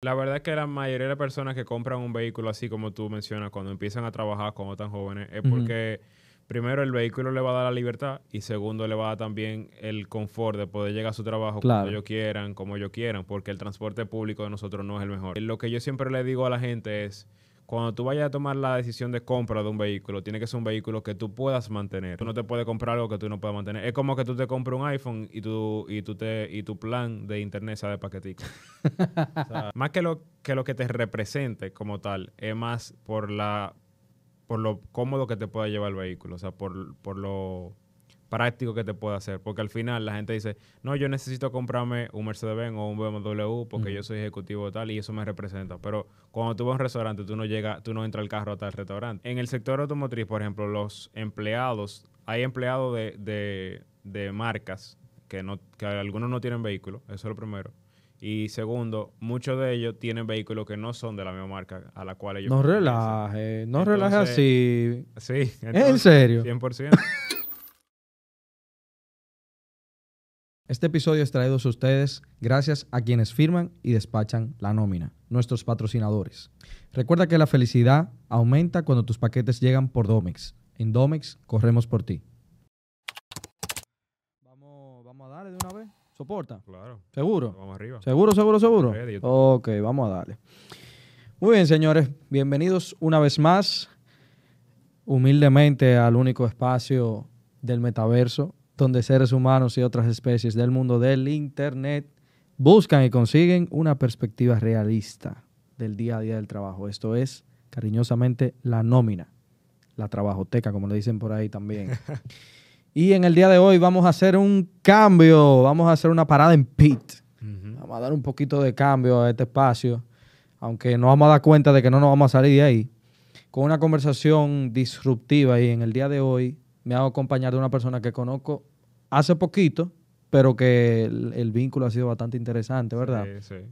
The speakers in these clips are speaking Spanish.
La verdad es que la mayoría de las personas que compran un vehículo, así como tú mencionas, cuando empiezan a trabajar como tan jóvenes, es porque primero el vehículo le va a dar la libertad y segundo le va a dar también el confort de poder llegar a su trabajo cuando ellos quieran, como ellos quieran, porque el transporte público de nosotros no es el mejor. Lo que yo siempre le digo a la gente es cuando tú vayas a tomar la decisión de compra de un vehículo, tiene que ser un vehículo que tú puedas mantener. Tú no te puedes comprar algo que tú no puedas mantener. Es como que tú te compras un iPhone y tu, y tú te, y tu plan de internet sale de paquetico. más que lo, que lo que te represente como tal, es más por la por lo cómodo que te pueda llevar el vehículo. O sea, por, por lo práctico que te pueda hacer. Porque al final la gente dice, no, yo necesito comprarme un Mercedes-Benz o un BMW porque yo soy ejecutivo tal y eso me representa. Pero cuando tú vas a un restaurante, tú no llegas, tú no entras al carro hasta el restaurante. En el sector automotriz, por ejemplo, los empleados, hay empleados de, de, marcas que, no, que algunos no tienen vehículo, eso es lo primero. Y segundo, muchos de ellos tienen vehículos que no son de la misma marca a la cual ellos... No relaje, no relaje así. Sí, en serio. 100%. Este episodio es traído a ustedes gracias a quienes firman y despachan la nómina, nuestros patrocinadores. Recuerda que la felicidad aumenta cuando tus paquetes llegan por Domex. En Domex corremos por ti. Vamos, vamos a darle de una vez. ¿Soporta? Claro. ¿Seguro? Vamos arriba. ¿Seguro, seguro, seguro? ok, vamos a darle. Muy bien, señores. Bienvenidos una vez más, humildemente, al único espacio del metaverso donde seres humanos y otras especies del mundo del Internet buscan y consiguen una perspectiva realista del día a día del trabajo. Esto es, cariñosamente, la nómina, la trabajoteca, como le dicen por ahí también. y en el día de hoy vamos a hacer un cambio, vamos a hacer una parada en pit. Vamos a dar un poquito de cambio a este espacio, aunque no vamos a dar cuenta de que no nos vamos a salir de ahí. Con una conversación disruptiva y en el día de hoy me hago acompañar de una persona que conozco hace poquito, pero que el, vínculo ha sido bastante interesante, ¿verdad? Sí, sí.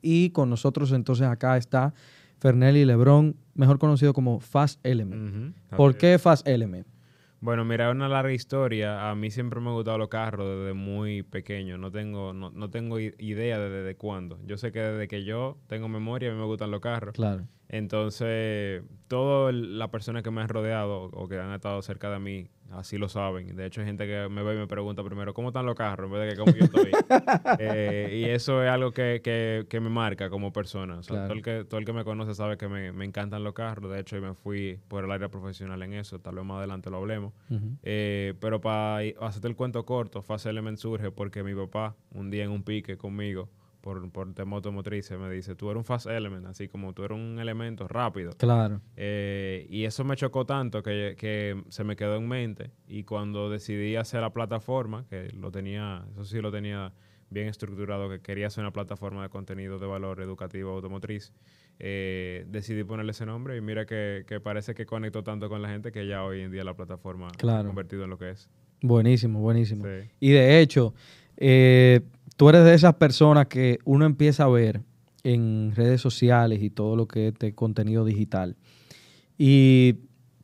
Y con nosotros entonces acá está Fernelli Lebrón, mejor conocido como Fast Element. ¿Por qué Fast Element? Bueno, mira, una larga historia. A mí siempre me han gustado los carros desde muy pequeño. No tengo, no, no tengo idea de desde cuándo. Yo sé que desde que yo tengo memoria a mí me gustan los carros. Claro. Entonces, todas las personas que me han rodeado o que han estado cerca de mí, así lo saben. De hecho, hay gente que me ve y me pregunta primero, ¿cómo están los carros? En vez de que cómo yo estoy. Eh, y eso es algo que, que, me marca como persona. todo, el que, me conoce sabe que me, encantan los carros. De hecho, yo me fui por el área profesional en eso. Tal vez más adelante lo hablemos. Eh, pero para hacerte el cuento corto, fácilmente surge porque mi papá, un día en un pique conmigo, por, tema automotriz, me dice, tú eres un fast element, así como tú eres un elemento rápido. Claro. Eh, y eso me chocó tanto que, se me quedó en mente. Y cuando decidí hacer la plataforma, que lo tenía, eso sí lo tenía bien estructurado, que quería hacer una plataforma de contenido de valor educativo automotriz, eh, decidí ponerle ese nombre y mira que, parece que conectó tanto con la gente que ya hoy en día la plataforma ha convertido en lo que es. Buenísimo, buenísimo. Y de hecho, eh, tú eres de esas personas que uno empieza a ver en redes sociales y todo lo que es contenido digital. Y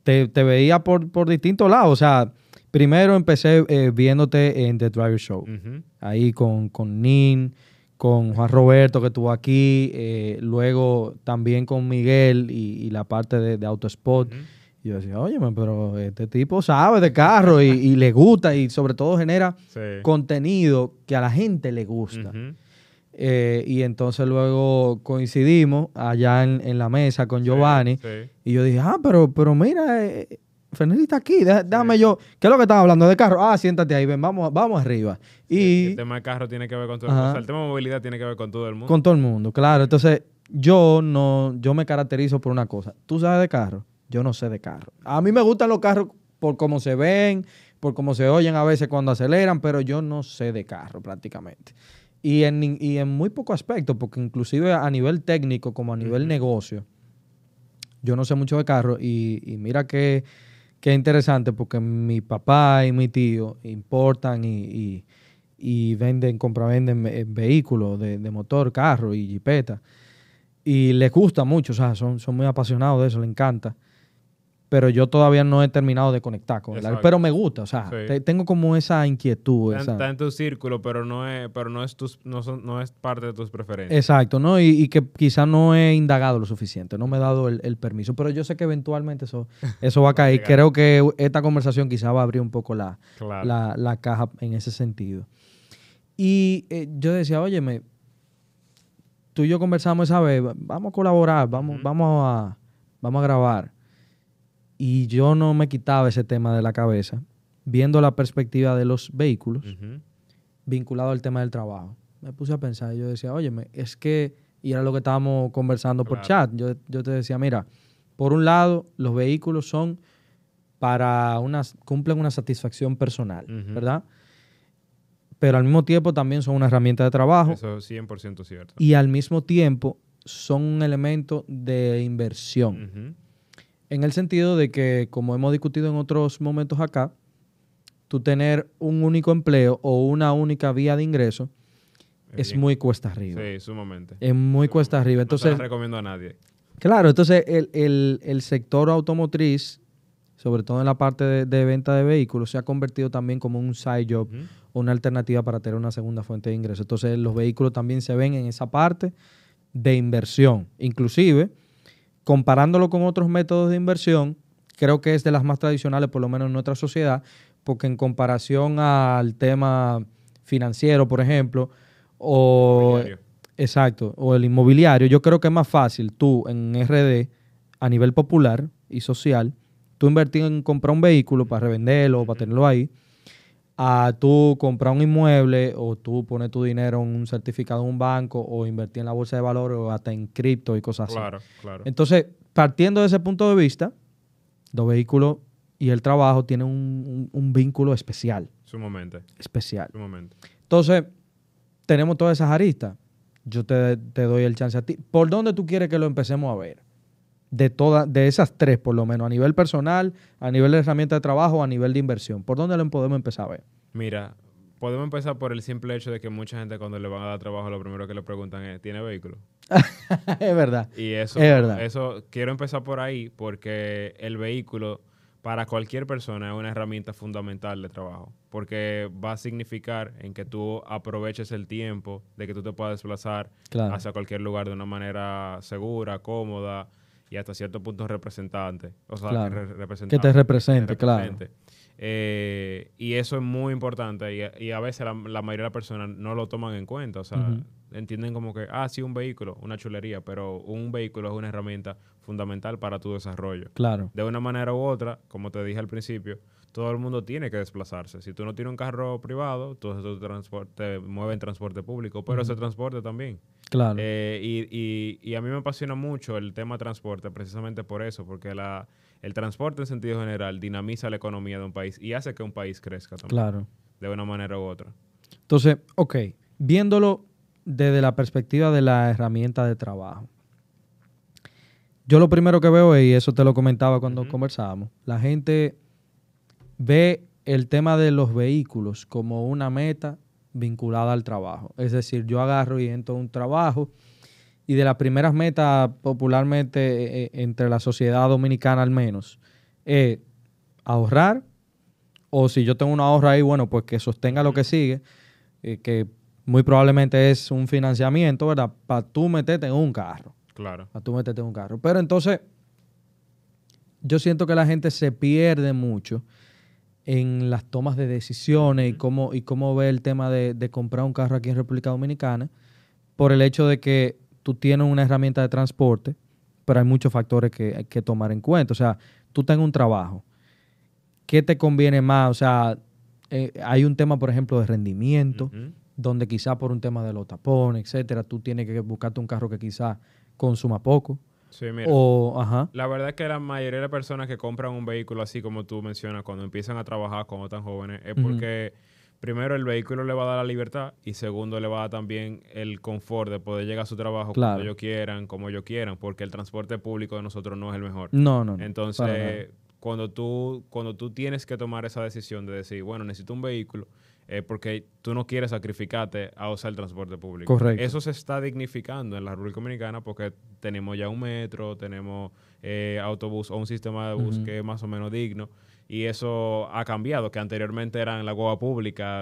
te, veía por, por distintos lados. O sea, primero empecé eh, viéndote en The Driver Show. Ahí con, con Nin, con Juan Roberto que estuvo aquí, eh, luego también con Miguel y, la parte de, Autospot. Y yo decía, oye, pero este tipo sabe de carro y, le gusta y sobre todo genera contenido que a la gente le gusta. Eh, y entonces luego coincidimos allá en, la mesa con Giovanni. Y yo dije, ah, pero, pero mira, eh, está aquí, déjame yo. ¿Qué es lo que estaba hablando de carro? Ah, siéntate ahí, ven, vamos, vamos arriba. Y, el tema de carro tiene que ver con todo el mundo. el tema de movilidad tiene que ver con todo el mundo. Con todo el mundo, claro. Entonces, yo no, yo me caracterizo por una cosa. Tú sabes de carro. Yo no sé de carro. A mí me gustan los carros por cómo se ven, por cómo se oyen a veces cuando aceleran, pero yo no sé de carro prácticamente. Y en, muy poco aspecto, porque inclusive a nivel técnico como a nivel negocio, yo no sé mucho de carro y, mira qué interesante porque mi papá y mi tío importan y, y, venden, compravenden eh, vehículos de, de, motor, carro y jipeta. Y les gusta mucho, o sea, son, son muy apasionados de eso, les encanta pero yo todavía no he terminado de conectar con él. Pero me gusta, o sea, tengo como esa inquietud. Está, en tu círculo, pero no es, pero no es, tus, no, es parte de tus preferencias. Exacto, ¿no? Y, que quizás no he indagado lo suficiente, no me he dado el, permiso, pero yo sé que eventualmente eso, eso va a caer. Creo que esta conversación quizás va a abrir un poco la, caja en ese sentido. Y eh, yo decía, óyeme, tú y yo conversamos esa vez, vamos a colaborar, vamos, vamos, a, vamos a grabar y yo no me quitaba ese tema de la cabeza, viendo la perspectiva de los vehículos vinculado al tema del trabajo. Me puse a pensar y yo decía, oye, es que, y era lo que estábamos conversando por chat, yo, yo te decía, mira, por un lado, los vehículos son para unas, cumplen una satisfacción personal, ¿verdad? Pero al mismo tiempo también son una herramienta de trabajo. Eso es 100% cierto. Y al mismo tiempo son un elemento de inversión. En el sentido de que, como hemos discutido en otros momentos acá, tú tener un único empleo o una única vía de ingreso es, muy cuesta arriba. Sí, sumamente. Es muy cuesta arriba. Entonces, no lo recomiendo a nadie. Claro, entonces el, sector automotriz, sobre todo en la parte de, venta de vehículos, se ha convertido también como un side job, o una alternativa para tener una segunda fuente de ingreso. Entonces los vehículos también se ven en esa parte de inversión. Inclusive, Comparándolo con otros métodos de inversión, creo que es de las más tradicionales, por lo menos en nuestra sociedad, porque en comparación al tema financiero, por ejemplo, o... Exacto, o el inmobiliario, yo creo que es más fácil tú en RD, a nivel popular y social, tú invertir en comprar un vehículo para revenderlo o para tenerlo ahí, a tú comprar un inmueble o tú poner tu dinero en un certificado en un banco o invertir en la bolsa de valores o hasta en cripto y cosas así. Claro. Entonces, partiendo de ese punto de vista, los vehículos y el trabajo tienen un, vínculo especial. Sumamente. Especial. Sumamente. Entonces, tenemos todas esas aristas. Yo te, te doy el chance a ti. ¿Por dónde tú quieres que lo empecemos a ver? de todas, de esas tres, por lo menos, a nivel personal, a nivel de herramienta de trabajo, a nivel de inversión? ¿Por dónde lo podemos empezar a ver? Mira, podemos empezar por el simple hecho de que mucha gente cuando le van a dar trabajo lo primero que le preguntan es, ¿tiene vehículo? es verdad. Y eso, es verdad. eso, quiero empezar por ahí porque el vehículo para cualquier persona es una herramienta fundamental de trabajo, porque va a significar en que tú aproveches el tiempo de que tú te puedas desplazar hacia cualquier lugar de una manera segura, cómoda, y hasta cierto punto representante. O sea, que, te represente, claro. Eh, y eso es muy importante y, a veces la, mayoría de las personas no lo toman en cuenta. O sea, entienden como que, ah, sí, un vehículo, una chulería, pero un vehículo es una herramienta fundamental para tu desarrollo. Claro. De una manera u otra, como te dije al principio, todo el mundo tiene que desplazarse. Si tú no tienes un carro privado, todo tú te, mueve en transporte público, pero ese transporte también Claro. Eh, y, y, a mí me apasiona mucho el tema transporte, precisamente por eso, porque el transporte en sentido general dinamiza la economía de un país y hace que un país crezca también. Claro. De una manera u otra. Entonces, ok, viéndolo desde la perspectiva de la herramienta de trabajo. Yo lo primero que veo, y eso te lo comentaba cuando conversábamos, la gente ve el tema de los vehículos como una meta vinculada al trabajo. Es decir, yo agarro y entro a un trabajo y de las primeras metas popularmente eh, eh, entre la sociedad dominicana al menos es ahorrar o si yo tengo una ahorra ahí, bueno, pues que sostenga lo que sigue, eh, que muy probablemente es un financiamiento, ¿verdad? Para tú meterte en un carro. Claro. Para tú meterte en un carro. Pero entonces, yo siento que la gente se pierde mucho en las tomas de decisiones y cómo, y cómo ve el tema de, comprar un carro aquí en República Dominicana, por el hecho de que tú tienes una herramienta de transporte, pero hay muchos factores que que tomar en cuenta. O sea, tú tienes un trabajo. ¿Qué te conviene más? O sea, eh, hay un tema, por ejemplo, de rendimiento, donde quizá por un tema de los tapones, etcétera, tú tienes que buscarte un carro que quizá consuma poco Sí, mira. O, ajá. La verdad es que la mayoría de las personas que compran un vehículo así como tú mencionas, cuando empiezan a trabajar como tan jóvenes, es porque primero el vehículo le va a dar la libertad y segundo le va a dar también el confort de poder llegar a su trabajo cuando ellos quieran, como ellos quieran, porque el transporte público de nosotros no es el mejor. No, no. no Entonces, cuando tú, cuando tú tienes que tomar esa decisión de decir, bueno, necesito un vehículo, eh, porque tú no quieres sacrificarte a usar el transporte público. Correcto. Eso se está dignificando en la República Dominicana porque tenemos ya un metro, tenemos eh, autobús o un sistema de bus que es más o menos digno. Y eso ha cambiado, que anteriormente eran la guagua pública,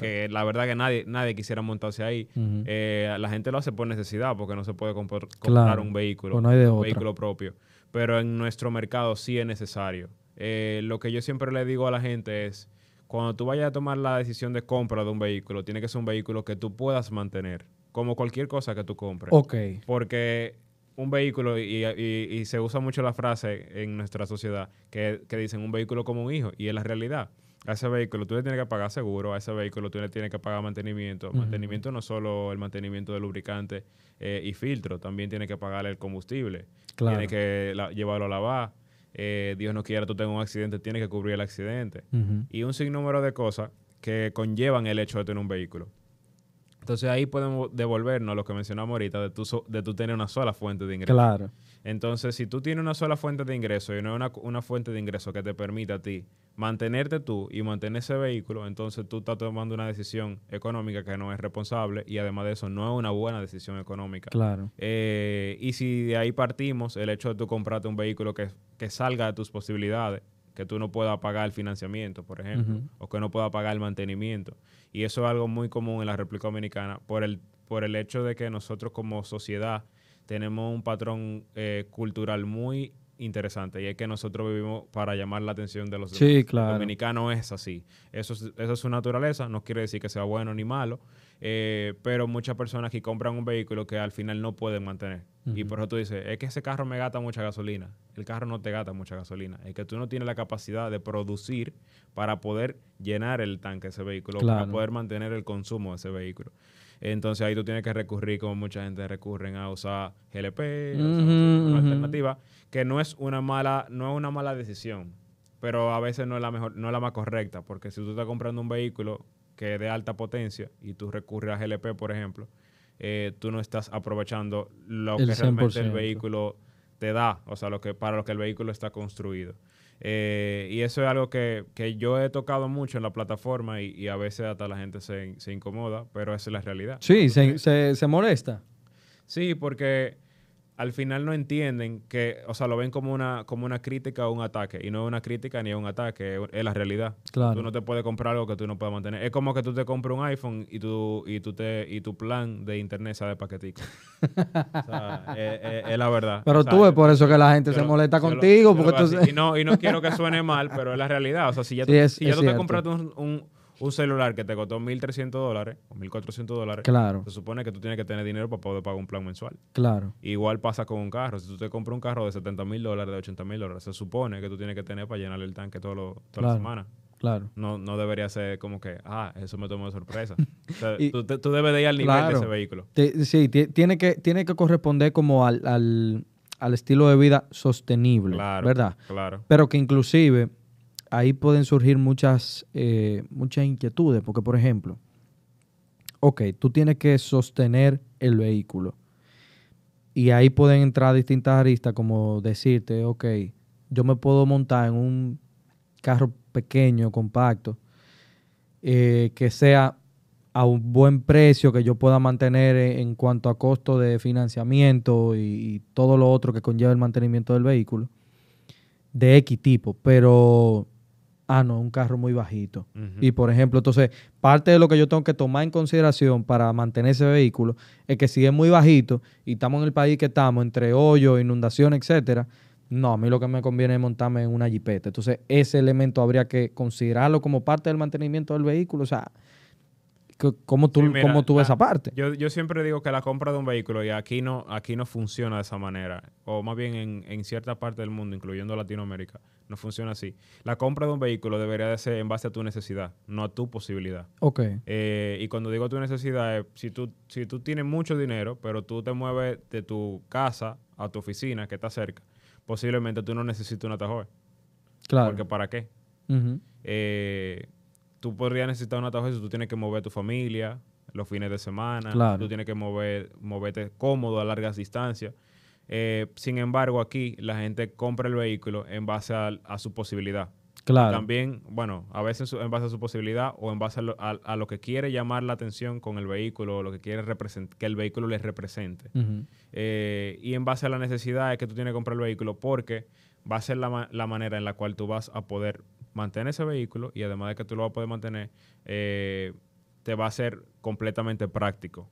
que la verdad que nadie, nadie quisiera montarse ahí. Eh, la gente lo hace por necesidad, porque no se puede comprar, un vehículo, pues no de vehículo propio. Pero en nuestro mercado sí es necesario. lo que yo siempre le digo a la gente es, cuando tú vayas a tomar la decisión de compra de un vehículo, tiene que ser un vehículo que tú puedas mantener, como cualquier cosa que tú compres. Ok. Porque un vehículo, y, se usa mucho la frase en nuestra sociedad, que, dicen un vehículo como un hijo, y es la realidad. A ese vehículo tú le tienes que pagar seguro, a ese vehículo tú le tienes que pagar mantenimiento. Mantenimiento no solo el mantenimiento de lubricante eh, y filtro, también tiene que pagar el combustible. Tiene que llevarlo a lavar eh, Dios no quiera, tú tengas un accidente, tienes que cubrir el accidente. Y un sinnúmero de cosas que conllevan el hecho de tener un vehículo. Entonces ahí podemos devolvernos a lo que mencionamos ahorita de tú, de tú tener una sola fuente de ingreso Claro. Entonces, si tú tienes una sola fuente de ingreso y no una, una fuente de ingreso que te permita a ti mantenerte tú y mantener ese vehículo, entonces tú estás tomando una decisión económica que no es responsable y además de eso no es una buena decisión económica. Claro. Eh, y si de ahí partimos, el hecho de tú comprarte un vehículo que, salga de tus posibilidades, que tú no puedas pagar el financiamiento, por ejemplo, o que no puedas pagar el mantenimiento. Y eso es algo muy común en la República Dominicana por el, por el hecho de que nosotros como sociedad tenemos un patrón eh, cultural muy interesante y es que nosotros vivimos para llamar la atención de los sí, es así. Eso es, eso es su naturaleza, no quiere decir que sea bueno ni malo, eh, pero muchas personas que compran un vehículo que al final no pueden mantener. Y por eso tú dices, es que ese carro me gasta mucha gasolina. El carro no te gasta mucha gasolina. Es que tú no tienes la capacidad de producir para poder llenar el tanque de ese vehículo, para poder mantener el consumo de ese vehículo. Entonces ahí tú tienes que recurrir, como mucha gente recurren, a usar GLP, una alternativa, que no es una mala, no es una mala decisión, pero a veces no es la mejor, no es la más correcta, porque si tú estás comprando un vehículo que es de alta potencia y tú recurres a GLP, por ejemplo, eh, tú no estás aprovechando lo que realmente el vehículo te da, o sea, lo que, para lo que el vehículo está construido. Eh, y eso es algo que, yo he tocado mucho en la plataforma y, a veces hasta la gente se, incomoda, pero esa es la realidad. Sí, se, se molesta. Sí, porque al final no entienden que, o sea, lo ven como una, como una crítica o un ataque. Y no es una crítica ni es un ataque, es la realidad. Claro. Tú no te puedes comprar algo que tú no puedes mantener. Es como que tú te compras un iPhone y tu, y tú te, y tu plan de internet sale de paquetico. o sea, es, la verdad. Pero tú es por eso que la gente se molesta contigo. porque Y, no, y no quiero que suene mal, pero es la realidad. O sea, si ya, tú, te compraste un un celular que te costó 1.300 dólares o 1.400 dólares, claro. se supone que tú tienes que tener dinero para poder pagar un plan mensual. Claro. Igual pasa con un carro. Si tú te compras un carro de 70.000 mil dólares, de 80.000 mil dólares, se supone que tú tienes que tener para llenar el tanque todo toda la semana. Claro. No, no debería ser como que, ah, eso me tomó de sorpresa. tú, debes de ir al nivel de ese vehículo. sí, tiene que, tiene que corresponder como al, al estilo de vida sostenible, claro, ¿verdad? Claro. Pero que inclusive ahí pueden surgir muchas, eh, muchas inquietudes, porque por ejemplo, ok, tú tienes que sostener el vehículo. Y ahí pueden entrar distintas aristas, como decirte, ok, yo me puedo montar en un carro pequeño, compacto, eh, que sea a un buen precio, que yo pueda mantener en cuanto a costo de financiamiento y, y todo lo otro que conlleva el mantenimiento del vehículo, de X tipo, pero ah, no, un carro muy bajito. Y por ejemplo, entonces, parte de lo que yo tengo que tomar en consideración para mantener ese vehículo es que si es muy bajito y estamos en el país que estamos, entre hoyos, inundaciones, etcétera, no, a mí lo que me conviene es montarme en una jipeta. Entonces, ese elemento habría que considerarlo como parte del mantenimiento del vehículo. O sea, ¿Cómo tú, ves esa parte? Yo, yo, siempre digo que la compra de un vehículo, y aquí no, aquí no funciona de esa manera, o más bien en, en, cierta parte del mundo, incluyendo Latinoamérica, no funciona así. La compra de un vehículo debería de ser en base a tu necesidad, no a tu posibilidad. Ok. Eh, y cuando digo tu necesidad, si tú, si tú tienes mucho dinero, pero tú te mueves de tu casa a tu oficina, que está cerca, posiblemente tú no necesites una Tahoe. Claro. Porque ¿para qué? eh, tú podrías necesitar una trabajo si tú tienes que mover tu familia los fines de semana, tú tienes que mover, moverte cómodo a largas distancias. Eh, sin embargo, aquí la gente compra el vehículo en base a, su posibilidad. Claro. también, bueno, a veces en base a su posibilidad o en base a lo, a, lo que quiere llamar la atención con el vehículo o lo que quiere que el vehículo les represente. Eh, y en base a la necesidad que tú tienes que comprar el vehículo porque va a ser la, la manera en la cual tú vas a poder mantener ese vehículo y además de que tú lo vas a poder mantener, eh, te va a ser completamente práctico.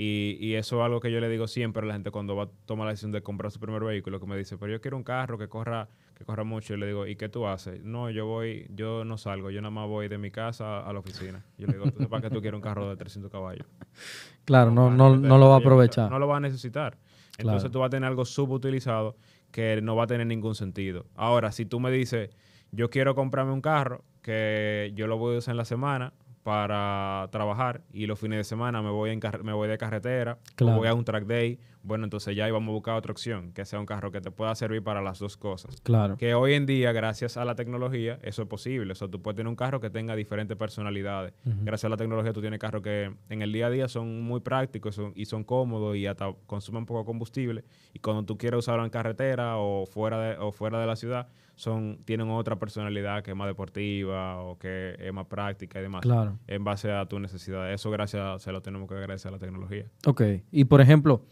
Y, eso es algo que yo le digo siempre a la gente cuando va a tomar la decisión de comprar su primer vehículo, que me dice, pero yo quiero un carro que corra, que corra mucho. Y le digo, ¿y qué tú haces? No, yo voy, yo no salgo, yo nada más voy de mi casa a la oficina. Yo le digo, ¿para qué tú quieres un carro de 300 caballos? Claro, no, no, no, lo va a aprovechar. No lo va a necesitar. Entonces tú vas a tener algo subutilizado que no va a tener ningún sentido. Ahora, si tú me dices, yo quiero comprarme un carro que yo lo voy a usar en la semana para trabajar y los fines de semana me voy, en me voy de carretera, me o voy a un track day bueno, entonces ya íbamos a buscar otra opción, que sea un carro que te pueda servir para las dos cosas. Claro. Que hoy en día, gracias a la tecnología, eso es posible. O sea, tú puedes tener un carro que tenga diferentes personalidades. Gracias a la tecnología, tú tienes carros que en el día a día son muy prácticos y son cómodos y hasta consumen poco combustible. Y cuando tú quieres usarlo en carretera o fuera de, o fuera de la ciudad, son, tienen otra personalidad que es más deportiva o que es más práctica y demás. Claro. En base a tu necesidad. Eso gracias, se lo tenemos que agradecer a la tecnología. Ok. Y por ejemplo,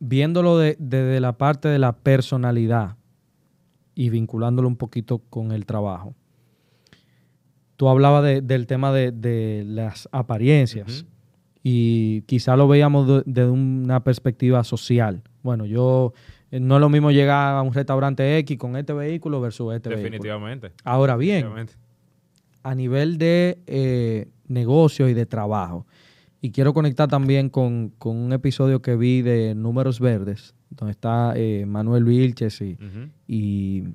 viéndolo desde de, la parte de la personalidad y vinculándolo un poquito con el trabajo, tú hablabas del tema de, las apariencias y quizá lo veíamos desde una perspectiva social. Bueno, yo eh, no es lo mismo llegar a un restaurante X con este vehículo versus este Definitivamente. Ahora bien, a nivel de eh, negocio y de trabajo, y quiero conectar también con, un episodio que vi de Números Verdes, donde está eh, Manuel Vilches y, y,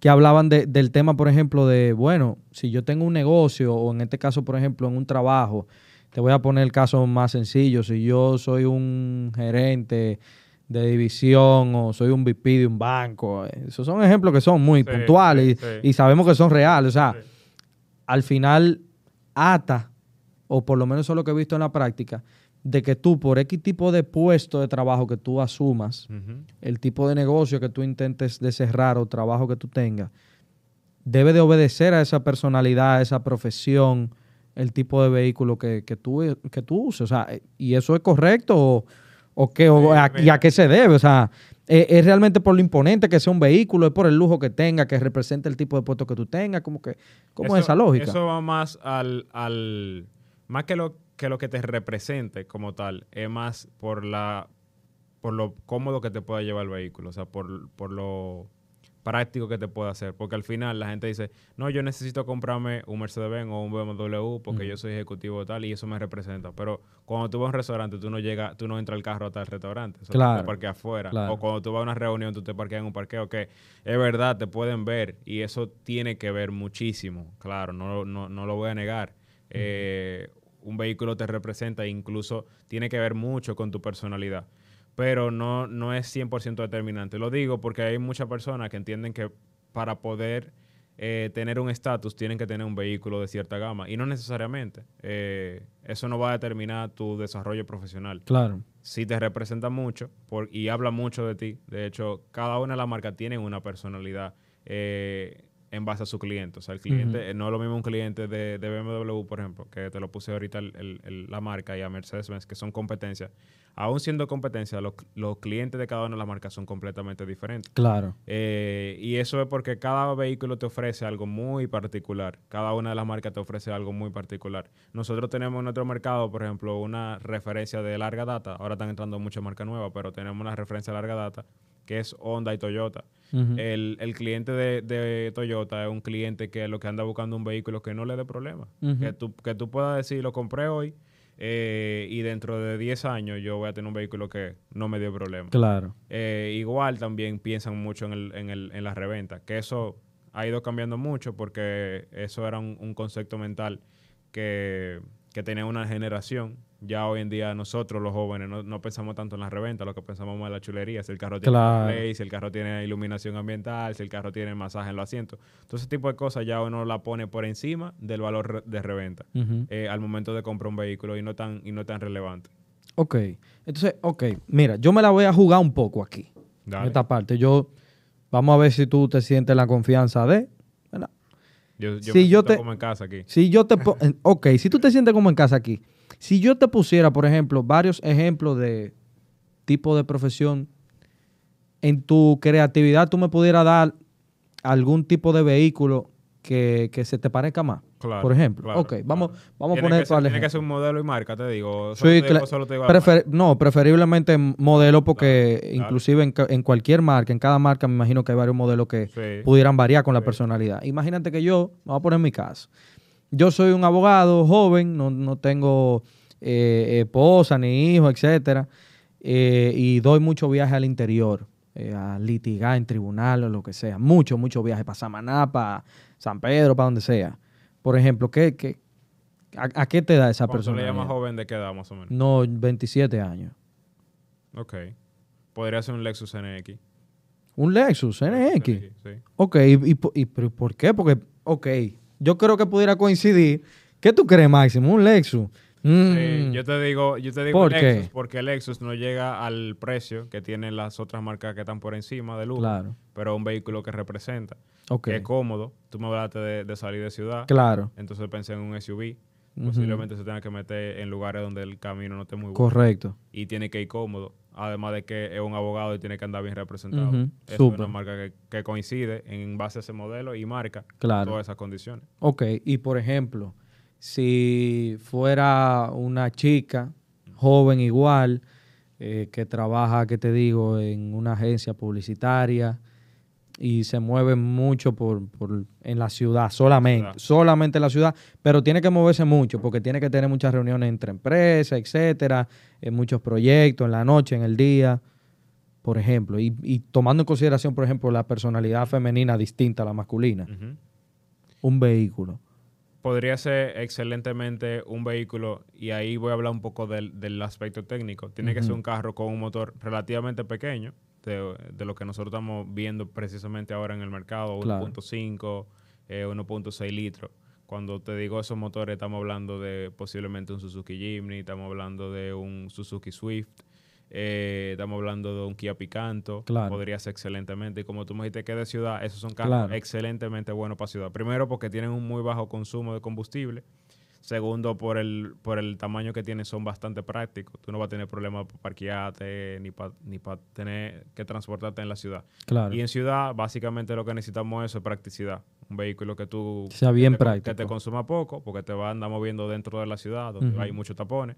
que hablaban del tema, por ejemplo, de, bueno, si yo tengo un negocio o en este caso, por ejemplo, en un trabajo, te voy a poner el caso más sencillo, si yo soy un gerente de división o soy un VP de un banco, esos son ejemplos que son muy puntuales y, y, sabemos que son reales, o sea, al final ata o por lo menos eso es lo que he visto en la práctica, de que tú por X tipo de puesto de trabajo que tú asumas, el tipo de negocio que tú intentes de cerrar o trabajo que tú tengas, debe de obedecer a esa personalidad, a esa profesión, el tipo de vehículo que, tú, que tú uses. O sea, ¿y eso es correcto o, o, qué, ¿y a qué se debe? O sea, ¿es, realmente por lo imponente que sea un vehículo? ¿Es por el lujo que tenga, que represente el tipo de puesto que tú tengas? ¿Cómo, que, cómo es esa lógica? Eso va más al más que lo que, lo que te represente como tal, es más por la por lo cómodo que te pueda llevar el vehículo, o sea, por, lo práctico que te pueda hacer. Porque al final la gente dice, no, yo necesito comprarme un Mercedes-Benz o un BMW porque yo soy ejecutivo tal y eso me representa. Pero cuando tú vas a un restaurante, tú no llegas, tú no entras al carro hasta el restaurante. solo Te parqueas afuera. O cuando tú vas a una reunión, tú te parqueas en un parqueo que es verdad, te pueden ver y eso tiene que ver muchísimo. Claro, no, no, no lo voy a negar. Eh, un vehículo te representa e incluso tiene que ver mucho con tu personalidad. Pero no, no es 100% determinante. Lo digo porque hay muchas personas que entienden que para poder eh, tener un estatus tienen que tener un vehículo de cierta gama. Y no necesariamente. Eh, eso no va a determinar tu desarrollo profesional. Claro. Si te representa mucho y habla mucho de ti. De hecho, cada una de las marcas tiene una personalidad en base a su cliente. O sea, el cliente, eh, no es lo mismo un cliente de, BMW, por ejemplo, que te lo puse ahorita la marca y a Mercedes-Benz, que son competencias. Aún siendo competencia, los, clientes de cada una de las marcas son completamente diferentes. Claro. Eh, y eso es porque cada vehículo te ofrece algo muy particular. Cada una de las marcas te ofrece algo muy particular. Nosotros tenemos en nuestro mercado, por ejemplo, una referencia de larga data. Ahora están entrando muchas marcas nuevas, pero tenemos una referencia de larga data que es Honda y Toyota. el, cliente de, Toyota es un cliente que lo que anda buscando un vehículo que no le dé problema. que, tú, que puedas decir, lo compré hoy eh, y dentro de 10 años yo voy a tener un vehículo que no me dé problema. Claro. Eh, igual también piensan mucho en, el, en, el, en la reventa, que eso ha ido cambiando mucho porque eso era un, concepto mental que, que tenía una generación ya hoy en día nosotros los jóvenes no, pensamos tanto en la reventa, lo que pensamos es en la chulería, si el carro tiene si el carro tiene iluminación ambiental, si el carro tiene masaje en los asientos. Todo ese tipo de cosas ya uno la pone por encima del valor de reventa eh, al momento de comprar un vehículo y no tan, y no tan relevante. Ok, entonces, ok, mira, yo me la voy a jugar un poco aquí, en esta parte. Yo, vamos a ver si tú te sientes la confianza de, Yo, yo si yo como en casa aquí. Si yo te, ok, si tú te sientes como en casa aquí, si yo te pusiera, por ejemplo, varios ejemplos de tipo de profesión, en tu creatividad tú me pudieras dar algún tipo de vehículo que, se te parezca más. por ejemplo. ok, vamos, vamos a poner Tiene que ser un modelo y marca, te digo. no, preferiblemente modelo porque inclusive en, cualquier marca, en cada marca me imagino que hay varios modelos que pudieran variar con la personalidad. Imagínate que yo, me voy a poner mi caso, yo soy un abogado joven, no, tengo eh, esposa ni hijo, etcétera, eh, y doy mucho viaje al interior, eh, a litigar en tribunal o lo que sea. Mucho, mucho viaje para Samaná, para San Pedro, para donde sea. Por ejemplo, ¿qué, qué, a, qué te da esa persona? le llamas joven de qué edad más o menos? No, 27 años. Ok. Podría ser un Lexus NX. ¿Un Lexus NX? sí. Ok, ¿Y, y, ¿por qué? Porque, ok, yo creo que pudiera coincidir. ¿Qué tú crees, Máximo? ¿Un Lexus? Mm. yo te digo, yo te digo ¿Por Lexus qué? porque Lexus no llega al precio que tienen las otras marcas que están por encima de lujo. claro. pero es un vehículo que representa, que es cómodo. Tú me hablaste de, salir de ciudad, claro. entonces pensé en un SUV. Posiblemente se tenga que meter en lugares donde el camino no esté muy bueno. Correcto. Y tiene que ir cómodo además de que es un abogado y tiene que andar bien representado. Es una marca que, coincide en base a ese modelo y marca todas esas condiciones. Ok, y por ejemplo, si fuera una chica, joven igual, eh, que trabaja, que te digo, en una agencia publicitaria, y se mueve mucho por, en la ciudad, solamente, solamente en la ciudad, pero tiene que moverse mucho porque tiene que tener muchas reuniones entre empresas, etcétera, en eh, muchos proyectos, en la noche, en el día, por ejemplo, y, y tomando en consideración, por ejemplo, la personalidad femenina distinta a la masculina. Un vehículo podría ser excelentemente un vehículo, y ahí voy a hablar un poco del, aspecto técnico. Tiene que ser un carro con un motor relativamente pequeño, de, lo que nosotros estamos viendo precisamente ahora en el mercado, 1.5, 1.6 eh, litros. Cuando te digo esos motores, estamos hablando de posiblemente un Suzuki Jimny, estamos hablando de un Suzuki Swift, eh, estamos hablando de un Kia Picanto, claro. podría ser excelentemente. Y como tú me dijiste que de ciudad, esos son carros excelentemente buenos para ciudad. Primero porque tienen un muy bajo consumo de combustible Segundo, por el, por el tamaño que tienen, son bastante prácticos. Tú no vas a tener problemas para parquearte ni para ni tener que transportarte en la ciudad. Claro. Y en ciudad, básicamente lo que necesitamos es practicidad. Un vehículo que tú. Sea bien que te, consuma poco, porque te va a andar moviendo dentro de la ciudad, donde hay muchos tapones.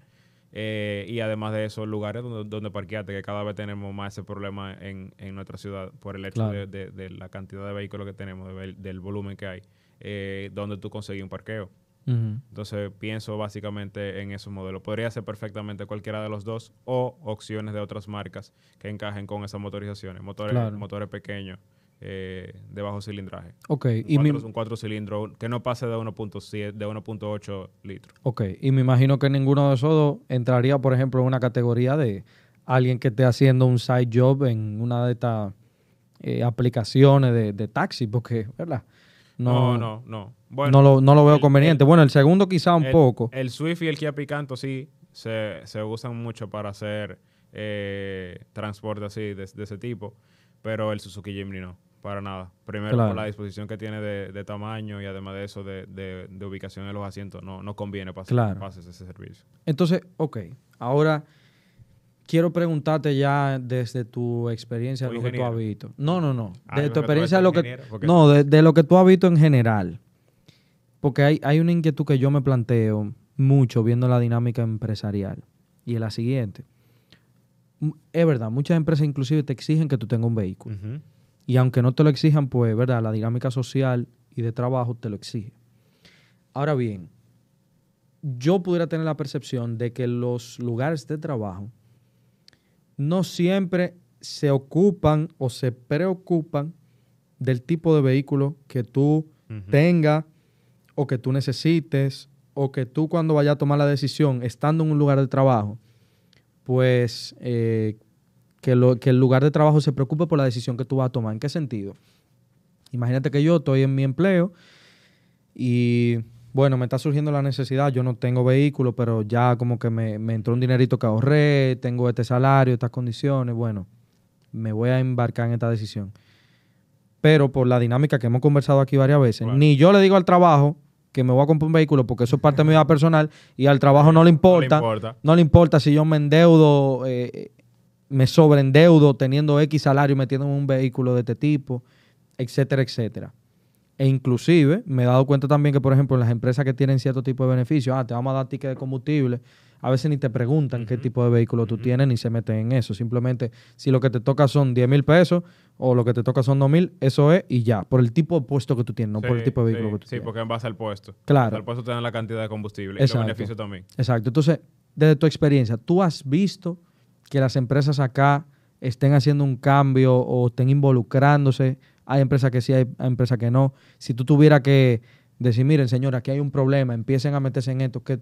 Eh, y además de esos lugares donde, donde parquearte, que cada vez tenemos más ese problema en, en nuestra ciudad por el hecho de, de, la cantidad de vehículos que tenemos, del volumen que hay, eh, donde tú conseguís un parqueo. Entonces pienso básicamente en esos modelos. Podría ser perfectamente cualquiera de los dos o opciones de otras marcas que encajen con esas motorizaciones, motores, motores pequeños. Eh, de bajo cilindraje. Ok. Un y cuatro, un cuatro cilindros que no pase de 1.7, de 1.8 litros. Ok. Y me imagino que ninguno de esos dos entraría, por ejemplo, en una categoría de alguien que esté haciendo un side job en una de estas eh, aplicaciones de, taxi, porque, ¿verdad? No, no, no. no. Bueno, no, lo, veo conveniente. bueno, el segundo quizá un poco. El Swift y el Kia Picanto sí se, usan mucho para hacer eh, transporte así de, ese tipo, pero el Suzuki Jimny no, para nada. Primero por la disposición que tiene de, tamaño y además de eso de, de ubicación en los asientos, no, no conviene pasar, ese servicio. Entonces, ok, ahora quiero preguntarte ya desde tu experiencia, de lo que tú has visto. No, no, no. Ah, de tu experiencia, lo que. No, de, lo que tú has visto en general. Porque hay, una inquietud que yo me planteo mucho viendo la dinámica empresarial. Y es la siguiente. Es verdad, muchas empresas inclusive te exigen que tú tengas un vehículo. Y aunque no te lo exijan, pues, ¿verdad? La dinámica social y de trabajo te lo exige. Ahora bien, yo pudiera tener la percepción de que los lugares de trabajo no siempre se ocupan o se preocupan del tipo de vehículo que tú tengas o que tú necesites o que tú cuando vayas a tomar la decisión, estando en un lugar de trabajo, pues eh, que, lo, que el lugar de trabajo se preocupe por la decisión que tú vas a tomar. ¿En qué sentido? Imagínate que yo estoy en mi empleo y bueno, me está surgiendo la necesidad, yo no tengo vehículo, pero ya como que me, entró un dinerito que ahorré, tengo este salario, estas condiciones, bueno, me voy a embarcar en esta decisión. Pero por la dinámica que hemos conversado aquí varias veces, ni yo le digo al trabajo, que me voy a comprar un vehículo porque eso es parte de mi vida personal y al trabajo no le importa. No le importa, si yo me endeudo, eh, me sobreendeudo teniendo X salario metiendo un vehículo de este tipo, etcétera, etcétera. E inclusive me he dado cuenta también que, por ejemplo, en las empresas que tienen cierto tipo de beneficios, ah, te vamos a dar ticket de combustible, a veces ni te preguntan qué tipo de vehículo tú tienes ni se meten en eso. Simplemente, si lo que te toca son 10 mil pesos o lo que te toca son 2 mil, eso es y ya, por el tipo de puesto que tú tienes, no por el tipo de vehículo que tú tienes. Sí, porque en base al puesto. Claro. Al puesto te la cantidad de combustible y los beneficios también. Exacto. Entonces, desde tu experiencia, ¿tú has visto que las empresas acá estén haciendo un cambio o estén involucrándose? Hay empresas que sí, hay, empresas que no. Si tú tuvieras que decir, miren, señora, aquí hay un problema, empiecen a meterse en esto, ¿qué,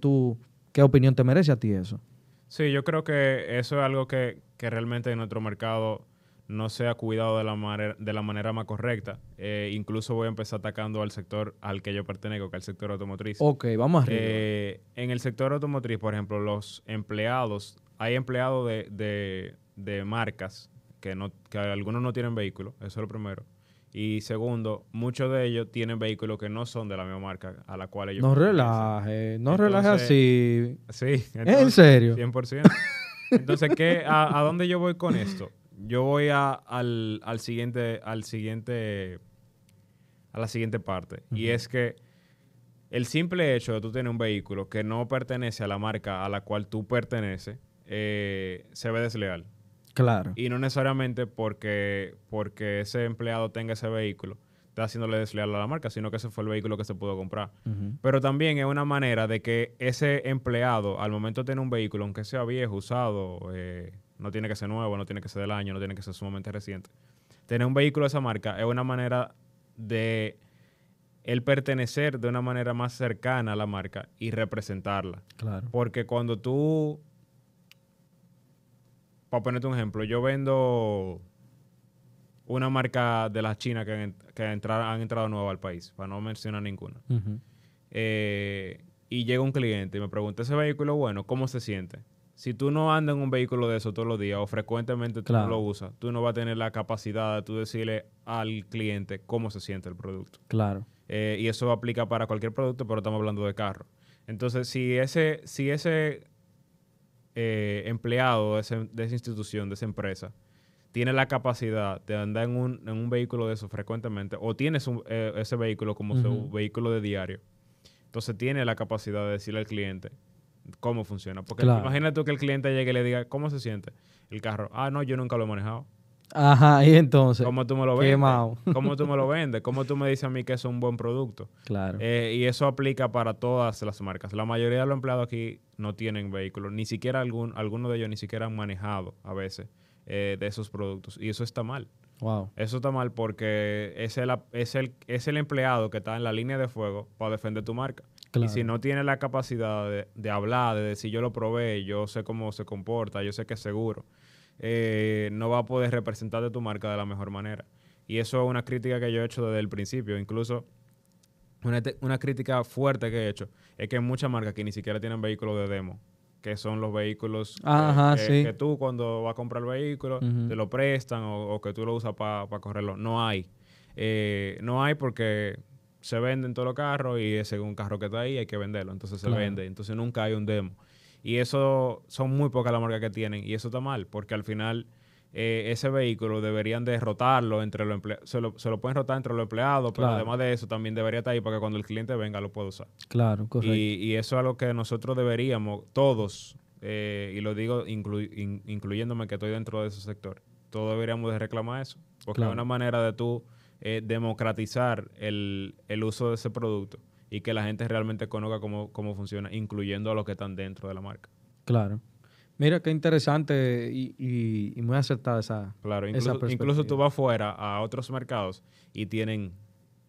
qué opinión te merece a ti eso? Sí, yo creo que eso es algo que, realmente en nuestro mercado no se ha cuidado de la, manera, de la manera más correcta. Eh, incluso voy a empezar atacando al sector al que yo pertenezco, que es el sector automotriz. Ok, vamos arriba. Eh, en el sector automotriz, por ejemplo, los empleados, hay empleados de, de, marcas que, no, que algunos no tienen vehículo, eso es lo primero. Y segundo, muchos de ellos tienen vehículos que no son de la misma marca a la cual ellos. No relaje, no relaje así. Sí, en serio. 100%. Entonces, ¿qué, a, dónde yo voy con esto? Yo voy a, al, siguiente, al siguiente, a la siguiente parte. Y es que el simple hecho de tú tener un vehículo que no pertenece a la marca a la cual tú perteneces, eh, se ve desleal. Claro. Y no necesariamente porque, porque ese empleado tenga ese vehículo, está haciéndole desleal a la marca, sino que ese fue el vehículo que se pudo comprar. Pero también es una manera de que ese empleado, al momento de tener un vehículo, aunque sea viejo, usado, eh, no tiene que ser nuevo, no tiene que ser del año, no tiene que ser sumamente reciente, tener un vehículo de esa marca es una manera de el pertenecer de una manera más cercana a la marca y representarla. Claro. Porque cuando tú para ponerte un ejemplo, yo vendo una marca de las chinas que, entrar, han entrado nueva al país, para no mencionar ninguna. Eh, y llega un cliente y me pregunta, ¿ese vehículo bueno? ¿Cómo se siente? Si tú no andas en un vehículo de eso todos los días o frecuentemente tú no lo usas, tú no vas a tener la capacidad de tú decirle al cliente cómo se siente el producto. Claro. Eh, y eso aplica para cualquier producto, pero estamos hablando de carro. Entonces, si ese, si ese eh, empleado de, esa institución, de esa empresa, tiene la capacidad de andar en un, vehículo de eso frecuentemente, o tienes eh, ese vehículo como su vehículo de diario, entonces tiene la capacidad de decirle al cliente cómo funciona. Porque imagínate tú que el cliente llegue y le diga, ¿cómo se siente el carro? Ah, no, yo nunca lo he manejado. Ajá, y entonces. ¿Cómo tú me lo vendes? ¿Cómo tú me lo vendes? ¿Cómo tú me dices a mí que es un buen producto? Claro. Eh, y eso aplica para todas las marcas. La mayoría de los empleados aquí no tienen vehículo, ni siquiera algún, alguno de ellos ni siquiera han manejado a veces eh, de esos productos. Y eso está mal. Eso está mal porque es el, es, el, es el empleado que está en la línea de fuego para defender tu marca. Y si no tiene la capacidad de, hablar, de decir yo lo probé, yo sé cómo se comporta, yo sé que es seguro, eh, no va a poder de tu marca de la mejor manera. Y eso es una crítica que yo he hecho desde el principio. Incluso una, crítica fuerte que he hecho es que hay muchas marcas que ni siquiera tienen vehículos de demo, que son los vehículos que, tú cuando vas a comprar el vehículo te lo prestan o, que tú lo usas para correrlo. No hay. Eh, no hay porque se venden todos los carros y ese un carro que está ahí hay que venderlo. Entonces se vende. Entonces nunca hay un demo. Y eso son muy pocas las marcas que tienen. Y eso está mal porque al final eh, ese vehículo deberían derrotarlo entre los empleados, se lo, se lo, pueden rotar entre los empleados, pero además de eso también debería estar ahí para que cuando el cliente venga lo pueda usar. Claro, correcto. Y, y eso es algo que nosotros deberíamos, todos, eh, y lo digo incluyéndome que estoy dentro de ese sector, todos deberíamos de reclamar eso, porque es una manera de tú eh, democratizar el, el uso de ese producto y que la gente realmente conozca cómo, cómo funciona, incluyendo a los que están dentro de la marca. Claro. Mira, qué interesante y, muy acertada esa. Claro, incluso, tú vas fuera a otros mercados y tienen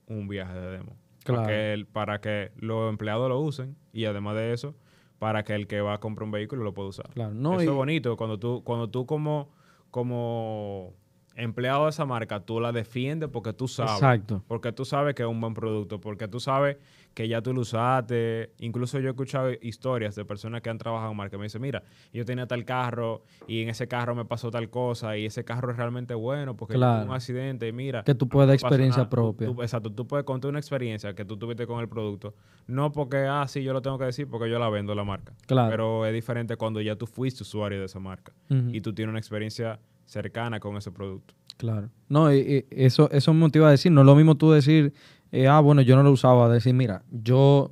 un viaje de demo. Claro. Para, que para que los empleados lo usen y además de eso, para que el que va a comprar un vehículo lo pueda usar. Claro, eso es bonito. Cuando tú, cuando tú como, como empleado de esa marca, tú la defiendes porque tú sabes. Exacto. Porque tú sabes que es un buen producto, porque tú sabes que ya tú lo usaste. Incluso yo he escuchado historias de personas que han trabajado en marca me dicen, mira, yo tenía tal carro y en ese carro me pasó tal cosa y ese carro es realmente bueno porque claro. un accidente y mira. Que tú puedes dar experiencia propia. exacto, tú puedes contar una experiencia que tú tuviste con el producto. No porque, ah, sí, yo lo tengo que decir porque yo la vendo la marca. Claro. Pero es diferente cuando ya tú fuiste usuario de esa marca y tú tienes una experiencia cercana con ese producto. Claro. No, y, eso, eso me motiva a decir, no es lo mismo tú decir, eh, ah, bueno, yo no lo usaba, decir, mira, yo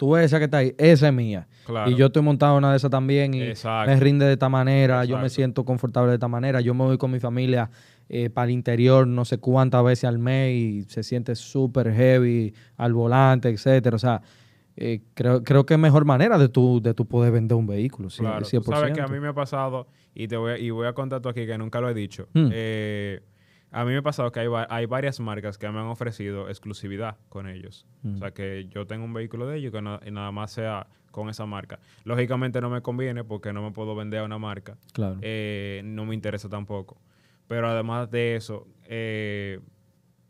ves esa que está ahí, esa es mía. Y yo estoy montado en una de esas también y me rinde de esta manera, yo me siento confortable de esta manera, yo me voy con mi familia eh, para el interior no sé cuántas veces al mes y se siente súper heavy al volante, etcétera. O sea, eh, creo, que es mejor manera de tú, de tu poder vender un vehículo. Claro. Tú sabes que a mí me ha pasado, y, te voy, a, y voy a contar tú aquí que nunca lo he dicho. Hmm. Eh, a mí me ha pasado que hay, varias marcas que me han ofrecido exclusividad con ellos. O mm. sea, que yo tengo un vehículo de ellos que nada más sea con esa marca. Lógicamente no me conviene porque no me puedo vender a una marca. Claro. Eh, no me interesa tampoco. Pero además de eso, eh,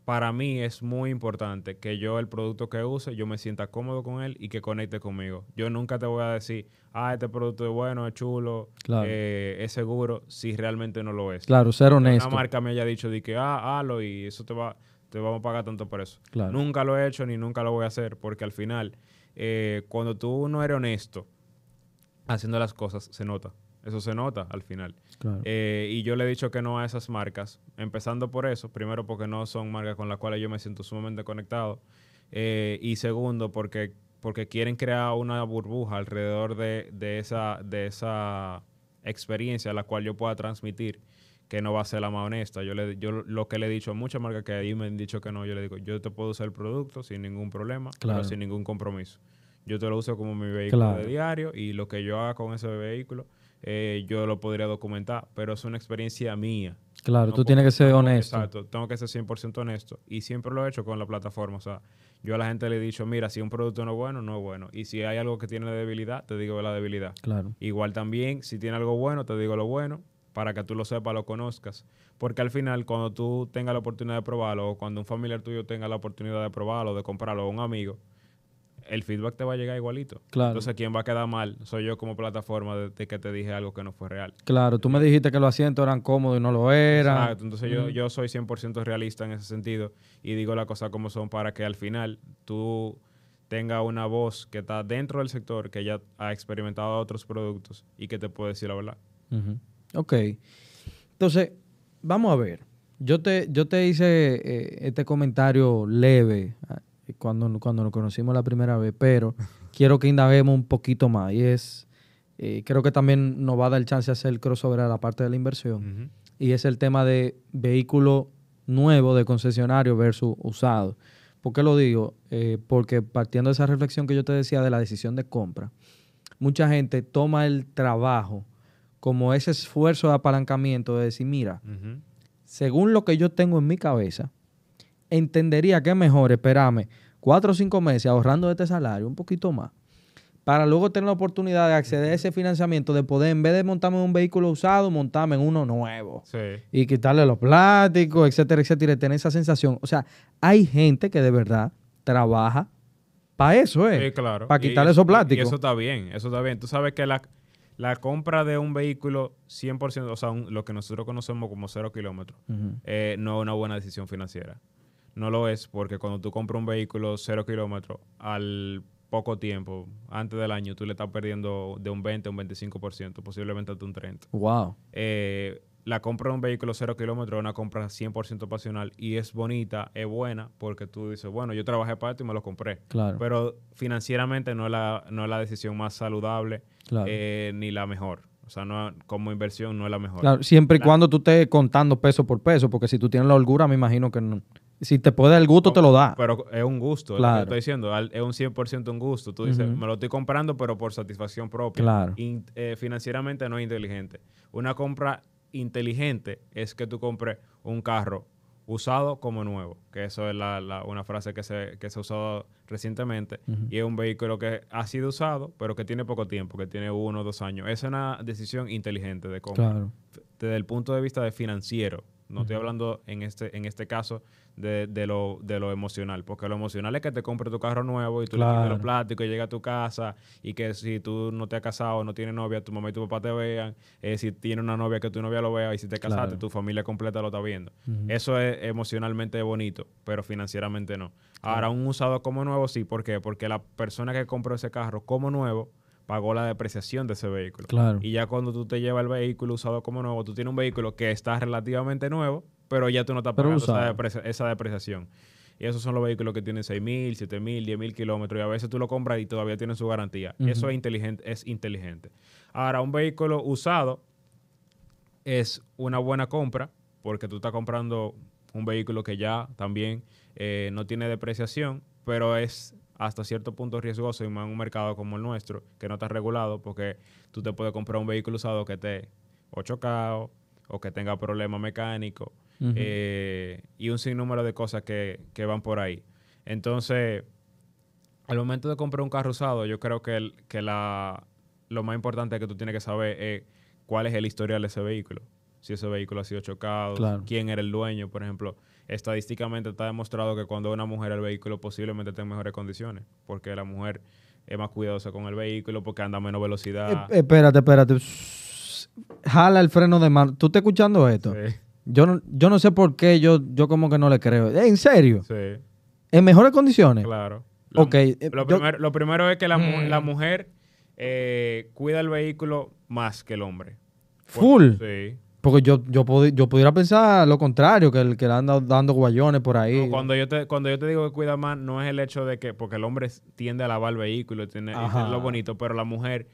para mí es muy importante que yo el producto que use, yo me sienta cómodo con él y que conecte conmigo. Yo nunca te voy a decir, ah, este producto es bueno, es chulo, eh, es seguro, si realmente no lo es. Claro, ser honesto. Una marca me haya dicho de que, ah, halo y eso te va, te vamos a pagar tanto por eso. Nunca lo he hecho ni nunca lo voy a hacer porque al final, eh, cuando tú no eres honesto haciendo las cosas, se nota. Eso se nota al final. Eh, y yo le he dicho que no a esas marcas, empezando por eso, primero porque no son marcas con las cuales yo me siento sumamente conectado, eh, y segundo porque, porque quieren crear una burbuja alrededor de, esa, de esa experiencia a la cual yo pueda transmitir que no va a ser la más honesta. Yo, le, yo lo que le he dicho a muchas marcas que ahí me han dicho que no, yo le digo, yo te puedo usar el producto sin ningún problema, sin ningún compromiso. Yo te lo uso como mi vehículo de diario y lo que yo haga con ese vehículo eh, yo lo podría documentar, pero es una experiencia mía. Claro, tú tienes que ser honesto. Exacto, tengo que ser 100% honesto. Y siempre lo he hecho con la plataforma. O sea, yo a la gente le he dicho, mira, si un producto no es bueno, no es bueno. Y si hay algo que tiene debilidad, te digo la debilidad. Claro. Igual también, si tiene algo bueno, te digo lo bueno, para que tú lo sepas, lo conozcas. Porque al final, cuando tú tengas la oportunidad de probarlo, o cuando un familiar tuyo tenga la oportunidad de probarlo, de comprarlo, o un amigo, el feedback te va a llegar igualito. Claro. Entonces, ¿quién va a quedar mal? Soy yo como plataforma de, que te dije algo que no fue real. Claro, tú me dijiste que los asientos eran cómodos y no lo eran. Exacto, entonces yo, yo soy 100% realista en ese sentido y digo la cosa como son para que al final tú tengas una voz que está dentro del sector, que ya ha experimentado otros productos y que te puede decir la verdad. Ok. Entonces, vamos a ver. Yo te, yo te hice eh, este comentario leve eh, cuando, cuando nos conocimos la primera vez, pero quiero que indaguemos un poquito más. Y es, eh, creo que también nos va a dar chance de hacer el crossover a la parte de la inversión. Y es el tema de vehículo nuevo de concesionario versus usado. ¿Por qué lo digo? Eh, porque partiendo de esa reflexión que yo te decía de la decisión de compra, mucha gente toma el trabajo como ese esfuerzo de apalancamiento de decir, mira, según lo que yo tengo en mi cabeza, entendería que es mejor esperarme cuatro o cinco meses ahorrando este salario, un poquito más, para luego tener la oportunidad de acceder a ese financiamiento, de poder, en vez de montarme un vehículo usado, montarme uno nuevo. Y quitarle los plásticos, etcétera, etcétera, y tener esa sensación. O sea, hay gente que de verdad trabaja para eso, ¿eh? Para quitarle esos plásticos. Y eso está bien, eso está bien. Tú sabes que la, compra de un vehículo 100%, o sea, lo que nosotros conocemos como cero kilómetros, eh, no es una buena decisión financiera no lo es porque cuando tú compras un vehículo cero kilómetros al poco tiempo, antes del año, tú le estás perdiendo de un 20 a un 25%, posiblemente hasta un 30%. ¡Wow! Eh, la compra de un vehículo cero kilómetro es una compra 100% pasional y es bonita, es buena, porque tú dices, bueno, yo trabajé para esto y me lo compré. Pero financieramente no es la, no es la decisión más saludable eh, ni la mejor. O sea, no, como inversión no es la mejor. siempre y cuando tú estés contando peso por peso, porque si tú tienes la holgura, me imagino que no, si te puede el gusto, te lo da. Pero es un gusto, claro. lo que estoy diciendo. Es un 100% un gusto. Tú dices, me lo estoy comprando, pero por satisfacción propia. Claro. Eh, financieramente no es inteligente. Una compra inteligente es que tú compres un carro usado como nuevo, que eso es una frase que se, ha usado recientemente, y es un vehículo que ha sido usado, pero que tiene poco tiempo, que tiene uno o dos años. Esa es una decisión inteligente de compra. Claro. Desde el punto de vista de financiero, no estoy hablando en este, en este caso de, de, lo, de lo emocional. Porque lo emocional es que te compre tu carro nuevo y tú lo le pones los plástico y llega a tu casa y que si tú no te has casado, no tienes novia, tu mamá y tu papá te vean. Eh, si tiene una novia, que tu novia lo vea. Y si te casaste, tu familia completa lo está viendo. Eso es emocionalmente bonito, pero financieramente no. Ahora, un usado como nuevo, sí. ¿Por qué? Porque la persona que compró ese carro como nuevo pagó la depreciación de ese vehículo. Y ya cuando tú te llevas el vehículo usado como nuevo, tú tienes un vehículo que está relativamente nuevo, pero ya tú no estás pagando esa, depreciación. Y esos son los vehículos que tienen 6.000, 7.000, 10.000 kilómetros y a veces tú lo compras y todavía tienes su garantía. Eso es inteligente, es inteligente. Ahora, un vehículo usado es una buena compra porque tú estás comprando un vehículo que ya también eh, no tiene depreciación, pero es hasta cierto punto riesgoso y más en un mercado como el nuestro, que no está regulado, porque tú te puedes comprar un vehículo usado que esté o chocado o que tenga problemas mecánicos eh, y un sinnúmero de cosas que, van por ahí. Entonces, al momento de comprar un carro usado, yo creo que, que la, lo más importante que tú tienes que saber es cuál es el historial de ese vehículo. Si ese vehículo ha sido chocado, quién era el dueño, por ejemplo. Estadísticamente está demostrado que cuando una mujer el vehículo posiblemente tenga mejores condiciones, porque la mujer es más cuidadosa con el vehículo, porque anda a menos velocidad. Eh, espérate, espérate. Jala el freno de mano. ¿Tú estás escuchando esto? Sí. Yo no, yo no sé por qué yo, yo como que no le creo. Eh, ¿En serio? Sí. ¿En mejores condiciones? Claro. Lo, eh, lo, primero, lo primero, es que la, la mm. mujer eh, cuida el vehículo más que el hombre. Full. Sí. Porque yo, yo, yo pudiera pensar lo contrario, que el que le anda dando guayones por ahí. cuando, yo te, cuando yo te digo que cuida más, no es el hecho de que, porque el hombre tiende a lavar el vehículo, y tiene lo bonito, pero la mujer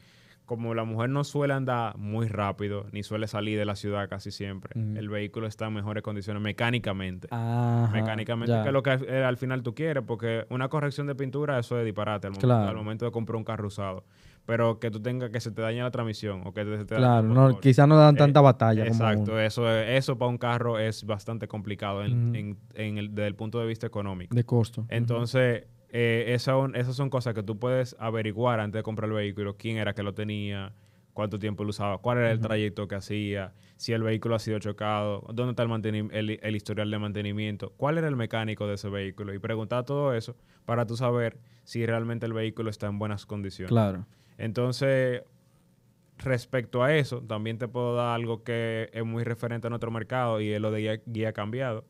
como la mujer no suele andar muy rápido, ni suele salir de la ciudad casi siempre, el vehículo está en mejores condiciones mecánicamente. mecánicamente, que es lo que eh, al, final tú quieres, porque una corrección de pintura, eso es disparate al, momento, de comprar un carro usado. Pero que tú tengas que se te dañe la transmisión o que se te Claro, quizás no dan tanta eh, batalla. Exacto, eso, eso para un carro es bastante complicado en, desde el punto de vista económico. De costo. Entonces. Eh, son esas son cosas que tú puedes averiguar antes de comprar el vehículo, quién era que lo tenía, cuánto tiempo lo usaba, cuál era el trayecto que hacía, si el vehículo ha sido chocado, dónde está el, historial de mantenimiento, cuál era el mecánico de ese vehículo y preguntar todo eso para tú saber si realmente el vehículo está en buenas condiciones. Claro. Entonces, respecto a eso, también te puedo dar algo que es muy referente a nuestro mercado y es lo de guía cambiado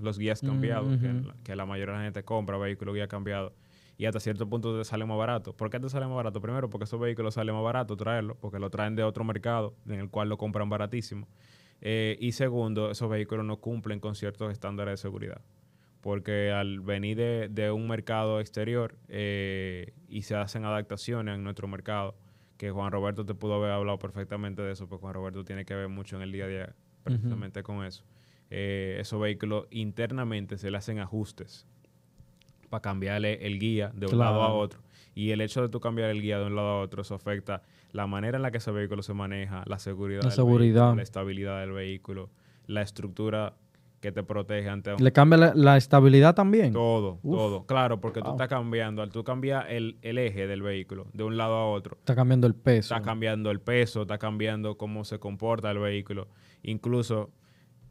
los guías mm, cambiados, que, la mayoría de la gente compra vehículos guía cambiado. Y hasta cierto punto te sale más barato. ¿Por qué te sale más barato? Primero, porque esos vehículos salen más barato traerlos, porque lo traen de otro mercado en el cual lo compran baratísimo. Eh, y segundo, esos vehículos no cumplen con ciertos estándares de seguridad porque al venir de, un mercado exterior eh, y se hacen adaptaciones en nuestro mercado, que Juan Roberto te pudo haber hablado perfectamente de eso, porque Juan Roberto tiene que ver mucho en el día a día precisamente con eso eh, esos vehículos internamente se le hacen ajustes para cambiarle el guía de un lado a otro. Y el hecho de tú cambiar el guía de un lado a otro, eso afecta la manera en la que ese vehículo se maneja, la seguridad, la, estabilidad del vehículo, la estructura que te protege ante ¿Le cambia la, estabilidad también? Todo, todo. Claro, porque tú estás cambiando, al tú cambias el, el, eje del vehículo de un lado a otro. Está cambiando el peso. Está cambiando el peso, está cambiando cómo se comporta el vehículo. Incluso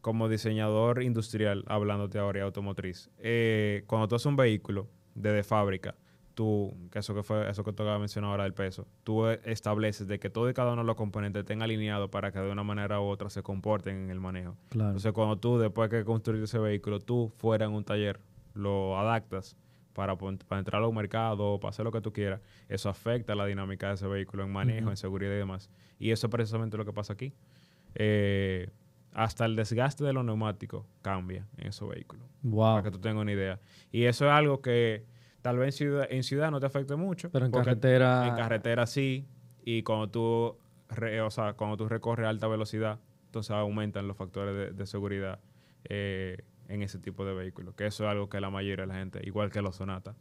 como diseñador industrial, hablándote ahora de automotriz, eh, cuando tú haces un vehículo desde de fábrica, tú, que eso que fue, eso que tú acabas de mencionar ahora del peso, tú e, estableces de que todo y cada uno de los componentes estén alineados para que de una manera u otra se comporten en el manejo. Claro. Entonces, cuando tú, después que construyes ese vehículo, tú fuera en un taller, lo adaptas para, entrar a un mercado, para hacer lo que tú quieras, eso afecta la dinámica de ese vehículo en manejo, en seguridad y demás. Y eso es precisamente lo que pasa aquí. Eh, hasta el desgaste de los neumáticos cambia en esos vehículos. Wow. Para que tú tengas una idea. Y eso es algo que tal vez en ciudad, no te afecte mucho. Pero en carretera. En carretera sí. Y cuando tú, tú recorres a alta velocidad, entonces aumentan los factores de, seguridad eh, en ese tipo de vehículos. Que eso es algo que la mayoría de la gente, igual que los Sonata,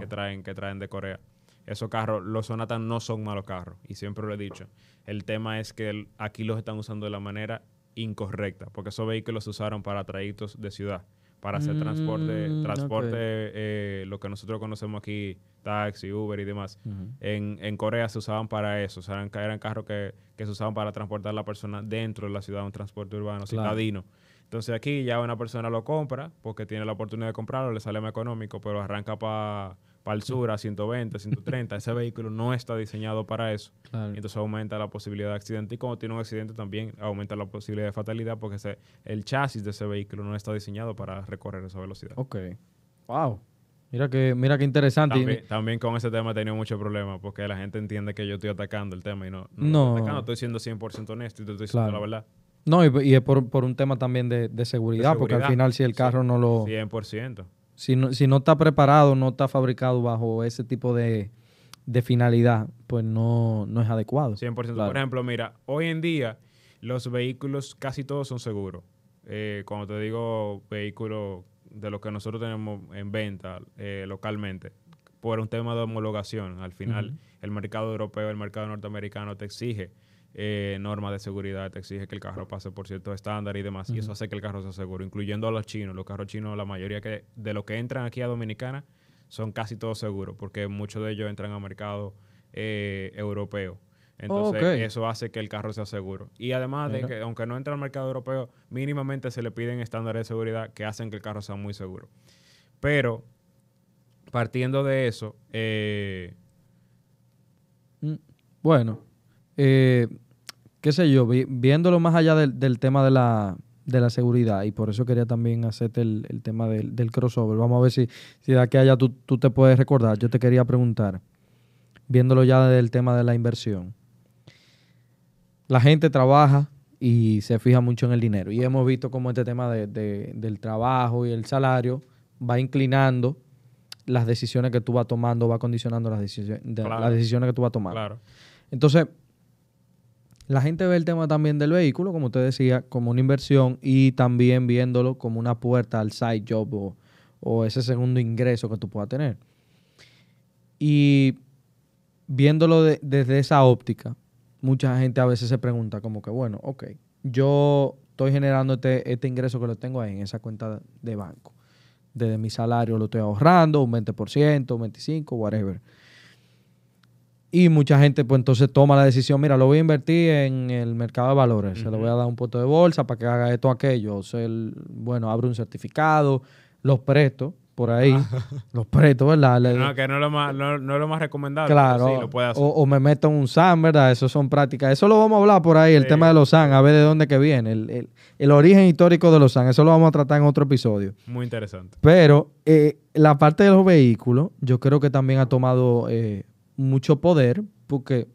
que, traen, que traen de Corea. Esos carros, los Sonata no son malos carros. Y siempre lo he dicho. El tema es que aquí los están usando de la manera incorrecta, porque esos vehículos se usaron para trayectos de ciudad, para hacer transporte, mm, transporte eh, lo que nosotros conocemos aquí, taxi, Uber y demás. en, en, Corea se usaban para eso, eran, eran carros que, se usaban para transportar a la persona dentro de la ciudad, un transporte urbano, ciudadino. Entonces aquí ya una persona lo compra porque tiene la oportunidad de comprarlo, le sale más económico, pero arranca para Falsura, 120, 130. Ese vehículo no está diseñado para eso. Entonces aumenta la posibilidad de accidente. Y como tiene un accidente también aumenta la posibilidad de fatalidad porque el chasis de ese vehículo no está diseñado para recorrer esa velocidad. Ok. Wow. Mira que, mira que interesante. También, con ese tema he tenido mucho problema porque la gente entiende que yo estoy atacando el tema y no, no, Estoy, atacando, estoy siendo 100% honesto y te estoy diciendo la verdad. No, y, es por, un tema también de, seguridad, porque al final si el carro no lo... 100%. Si no, está preparado, no está fabricado bajo ese tipo de, finalidad, pues no, es adecuado. 100%. Por ejemplo, mira, hoy en día los vehículos casi todos son seguros. Eh, cuando te digo vehículos de los que nosotros tenemos en venta eh, localmente, por un tema de homologación, al final el mercado europeo, el mercado norteamericano te exige eh, normas de seguridad, te exige que el carro pase por ciertos estándares y demás, y eso hace que el carro sea seguro, incluyendo a los chinos. Los carros chinos, la mayoría que, de los que entran aquí a Dominicana son casi todos seguros, porque muchos de ellos entran al mercado eh, europeo. Entonces, eso hace que el carro sea seguro. Y además de que, aunque no entra al mercado europeo, mínimamente se le piden estándares de seguridad que hacen que el carro sea muy seguro. Pero, partiendo de eso, eh, mm, bueno, eh, qué sé yo, viéndolo más allá del, tema de la, seguridad y por eso quería también hacerte el, tema del, crossover. Vamos a ver si, si de aquí allá tú, te puedes recordar. Yo te quería preguntar, viéndolo ya del tema de la inversión. La gente trabaja y se fija mucho en el dinero y hemos visto cómo este tema del trabajo y el salario va inclinando las decisiones que tú vas tomando, va condicionando las, decisiones, las decisiones que tú vas tomando. Claro. Entonces, la gente ve el tema también del vehículo, como usted decía, como una inversión y también viéndolo como una puerta al side job o, ese segundo ingreso que tú puedas tener. Y viéndolo desde esa óptica, mucha gente a veces se pregunta como que, bueno, ok, yo estoy generando este, este ingreso que lo tengo ahí en esa cuenta de banco. Desde mi salario lo estoy ahorrando, un 20%, un 25%, whatever. Y mucha gente, pues entonces toma la decisión, mira, lo voy a invertir en el mercado de valores, se lo voy a dar un puesto de bolsa para que haga esto aquello. O sea, bueno, abre un certificado, los presto por ahí, los presto, ¿verdad? No, que no es lo más, no, lo más recomendable. Claro, O, me meto en un SAN, ¿verdad? Eso son prácticas. Eso lo vamos a hablar por ahí, el tema de los SAN, a ver de dónde que viene, el, origen histórico de los SAN. Eso lo vamos a tratar en otro episodio. Muy interesante. Pero eh, la parte de los vehículos, yo creo que también ha tomado... Eh, mucho poder, porque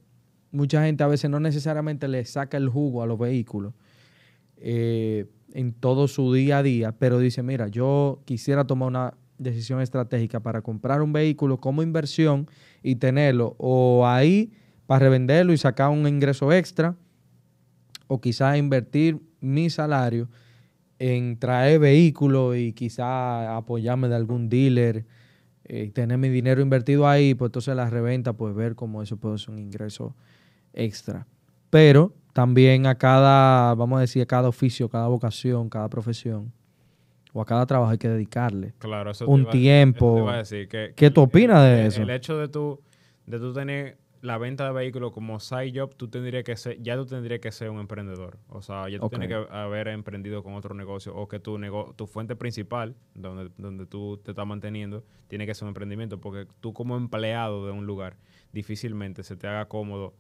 mucha gente a veces no necesariamente le saca el jugo a los vehículos eh, en todo su día a día, pero dice, mira, yo quisiera tomar una decisión estratégica para comprar un vehículo como inversión y tenerlo o ahí para revenderlo y sacar un ingreso extra, o quizás invertir mi salario en traer vehículos y quizás apoyarme de algún dealer eh, tener mi dinero invertido ahí, pues entonces la reventa, pues ver cómo eso puede ser un ingreso extra. Pero también a cada, vamos a decir, a cada oficio, cada vocación, cada profesión o a cada trabajo hay que dedicarle un tiempo. a decir, ¿Qué tú opinas de eso? El hecho de de tú tener la venta de vehículos como side job, tú tendrías que ser, ya tú tendrías que ser un emprendedor. O sea, ya tú tienes que haber emprendido con otro negocio o que tu, nego tu fuente principal, donde, donde tú te estás manteniendo, tiene que ser un emprendimiento. Porque tú como empleado de un lugar, difícilmente se te haga cómodo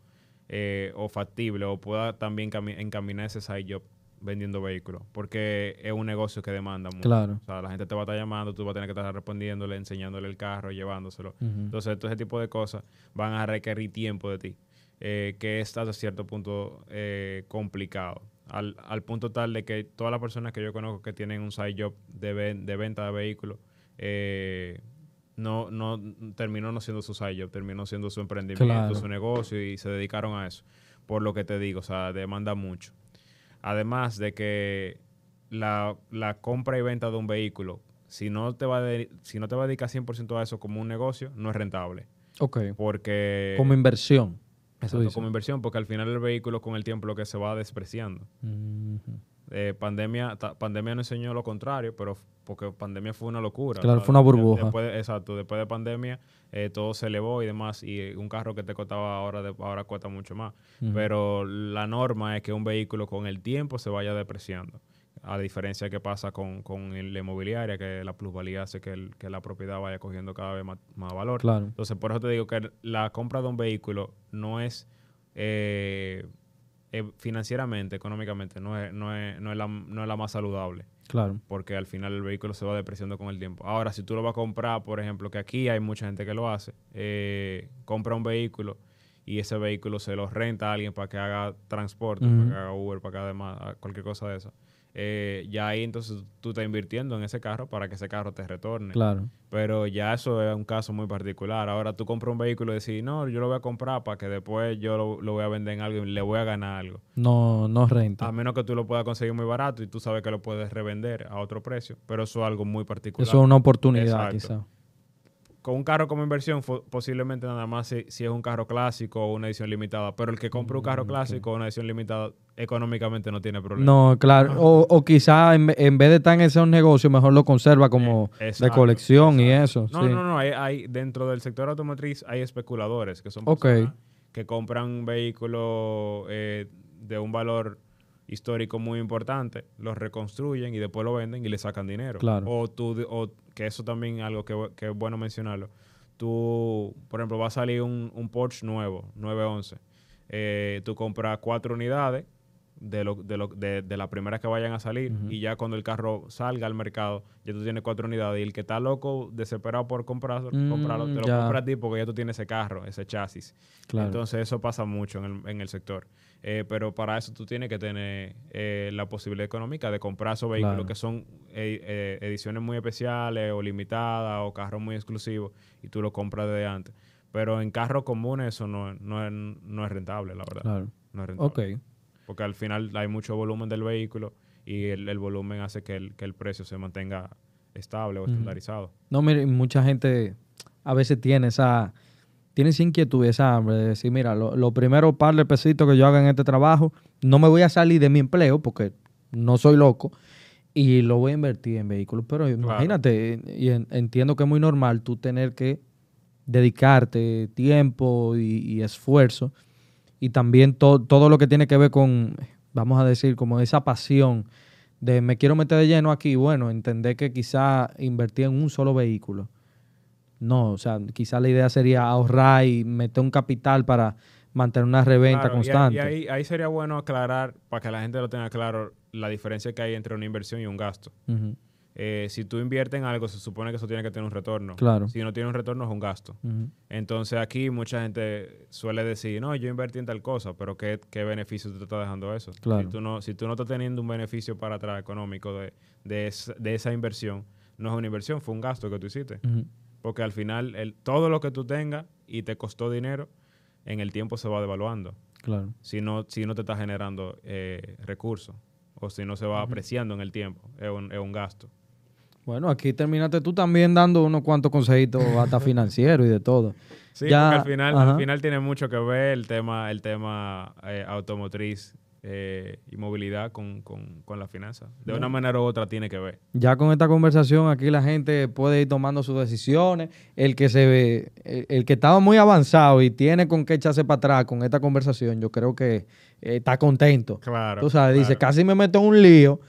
eh, o factible o pueda también encaminar ese side job vendiendo vehículos, porque es un negocio que demanda mucho. Claro. O sea, la gente te va a estar llamando, tú vas a tener que estar respondiéndole, enseñándole el carro, llevándoselo. Entonces, todo ese tipo de cosas van a requerir tiempo de ti, eh, que está a cierto punto eh, complicado. Al, punto tal de que todas las personas que yo conozco que tienen un side job de, de venta de vehículos, eh, no, no terminó no siendo su side job, terminó siendo su emprendimiento, su negocio y se dedicaron a eso. Por lo que te digo, o sea, demanda mucho. Además de que la, compra y venta de un vehículo, si no te va a, si no te va a dedicar 100% a eso como un negocio, no es rentable. Ok. Porque... Como inversión. Exacto, como inversión, porque al final el vehículo con el tiempo lo que se va despreciando. Eh, pandemia, pandemia nos enseñó lo contrario, pero porque pandemia fue una locura. Claro, fue una burbuja. exacto, después de pandemia eh, todo se elevó y demás, y eh, un carro que te costaba ahora, ahora cuesta mucho más. Pero la norma es que un vehículo con el tiempo se vaya depreciando, a diferencia que pasa con, con la inmobiliaria, que la plusvalía hace que, la propiedad vaya cogiendo cada vez más, valor. Entonces, por eso te digo que la compra de un vehículo no es... Eh, financieramente, económicamente, no es, no, es, no es la más saludable. Claro. Porque al final el vehículo se va depreciando con el tiempo. Ahora, si tú lo vas a comprar, por ejemplo, que aquí hay mucha gente que lo hace, eh, compra un vehículo y ese vehículo se lo renta a alguien para que haga transporte, para que haga Uber, para que además cualquier cosa de eso. Eh, ya ahí entonces tú estás invirtiendo en ese carro para que ese carro te retorne. Claro. Pero ya eso es un caso muy particular. Ahora tú compras un vehículo y decís, no, yo lo voy a comprar para que después yo lo, voy a vender en algo y le voy a ganar algo. No, no renta. A menos que tú lo puedas conseguir muy barato y tú sabes que lo puedes revender a otro precio. Pero eso es algo muy particular. Eso es una oportunidad, quizás con un carro como inversión, posiblemente nada más si, es un carro clásico o una edición limitada. Pero el que compra un mm, carro clásico o una edición limitada, económicamente no tiene problema. No, claro. O, o quizá en, vez de estar en ese negocio, mejor lo conserva como eh, de colección y eso. No, no, no. Hay, dentro del sector automotriz hay especuladores que son personas que compran un vehículo eh, de un valor histórico muy importante, los reconstruyen y después lo venden y le sacan dinero. O tú, o, que eso también es algo que, es bueno mencionarlo. Tú, por ejemplo, va a salir un, Porsche nuevo, 911. Eh, tú compras cuatro unidades de, de, las primeras que vayan a salir y ya cuando el carro salga al mercado, ya tú tienes cuatro unidades. Y el que está loco, desesperado por comprarlo, mm, comprarlo te lo compras a ti porque ya tú tienes ese carro, ese chasis. Claro. Entonces eso pasa mucho en el, en el sector. Eh, pero para eso tú tienes que tener eh, la posibilidad económica de comprar esos vehículos que son eh, ediciones muy especiales o limitadas o carros muy exclusivos y tú lo compras desde antes. Pero en carros comunes eso no, es, no es rentable, la verdad. Claro. No es rentable. Porque al final hay mucho volumen del vehículo y el, volumen hace que el, precio se mantenga estable o estandarizado. No, mire, mucha gente a veces tiene esa tienes inquietud, esa hambre de decir, mira, lo, primero par de pesitos que yo haga en este trabajo, no me voy a salir de mi empleo porque no soy loco y lo voy a invertir en vehículos. Pero imagínate, y entiendo que es muy normal tú tener que dedicarte tiempo y, esfuerzo y también todo lo que tiene que ver con, vamos a decir, como esa pasión de me quiero meter de lleno aquí, bueno, entender que quizá invertir en un solo vehículo no, o sea, quizás la idea sería ahorrar y meter un capital para mantener una reventa constante. Y, ahí, sería bueno aclarar, para que la gente lo tenga claro, la diferencia que hay entre una inversión y un gasto. Eh, si tú inviertes en algo, se supone que eso tiene que tener un retorno. Claro. Si no tiene un retorno, es un gasto. Entonces aquí mucha gente suele decir, no, yo invertí en tal cosa, pero ¿qué, qué beneficio te está dejando eso? Claro. Si, tú no, si tú no estás teniendo un beneficio para atrás económico de, de, esa inversión, no es una inversión, fue un gasto que tú hiciste. Porque al final, el, todo lo que tú tengas y te costó dinero, en el tiempo se va devaluando. Claro. Si no, si no te está generando eh, recursos o si no se va apreciando en el tiempo, es un, gasto. Bueno, aquí terminaste tú también dando unos cuantos consejitos hasta financieros y de todo. Sí, porque al final, al final tiene mucho que ver el tema, el tema eh, automotriz eh, y movilidad con, con, la finanza. De una manera u otra tiene que ver. Ya con esta conversación aquí la gente puede ir tomando sus decisiones. El que se ve, el, que estaba muy avanzado y tiene con qué echarse para atrás con esta conversación, yo creo que eh, está contento. Claro. Tú sabes, dice, casi me meto en un lío.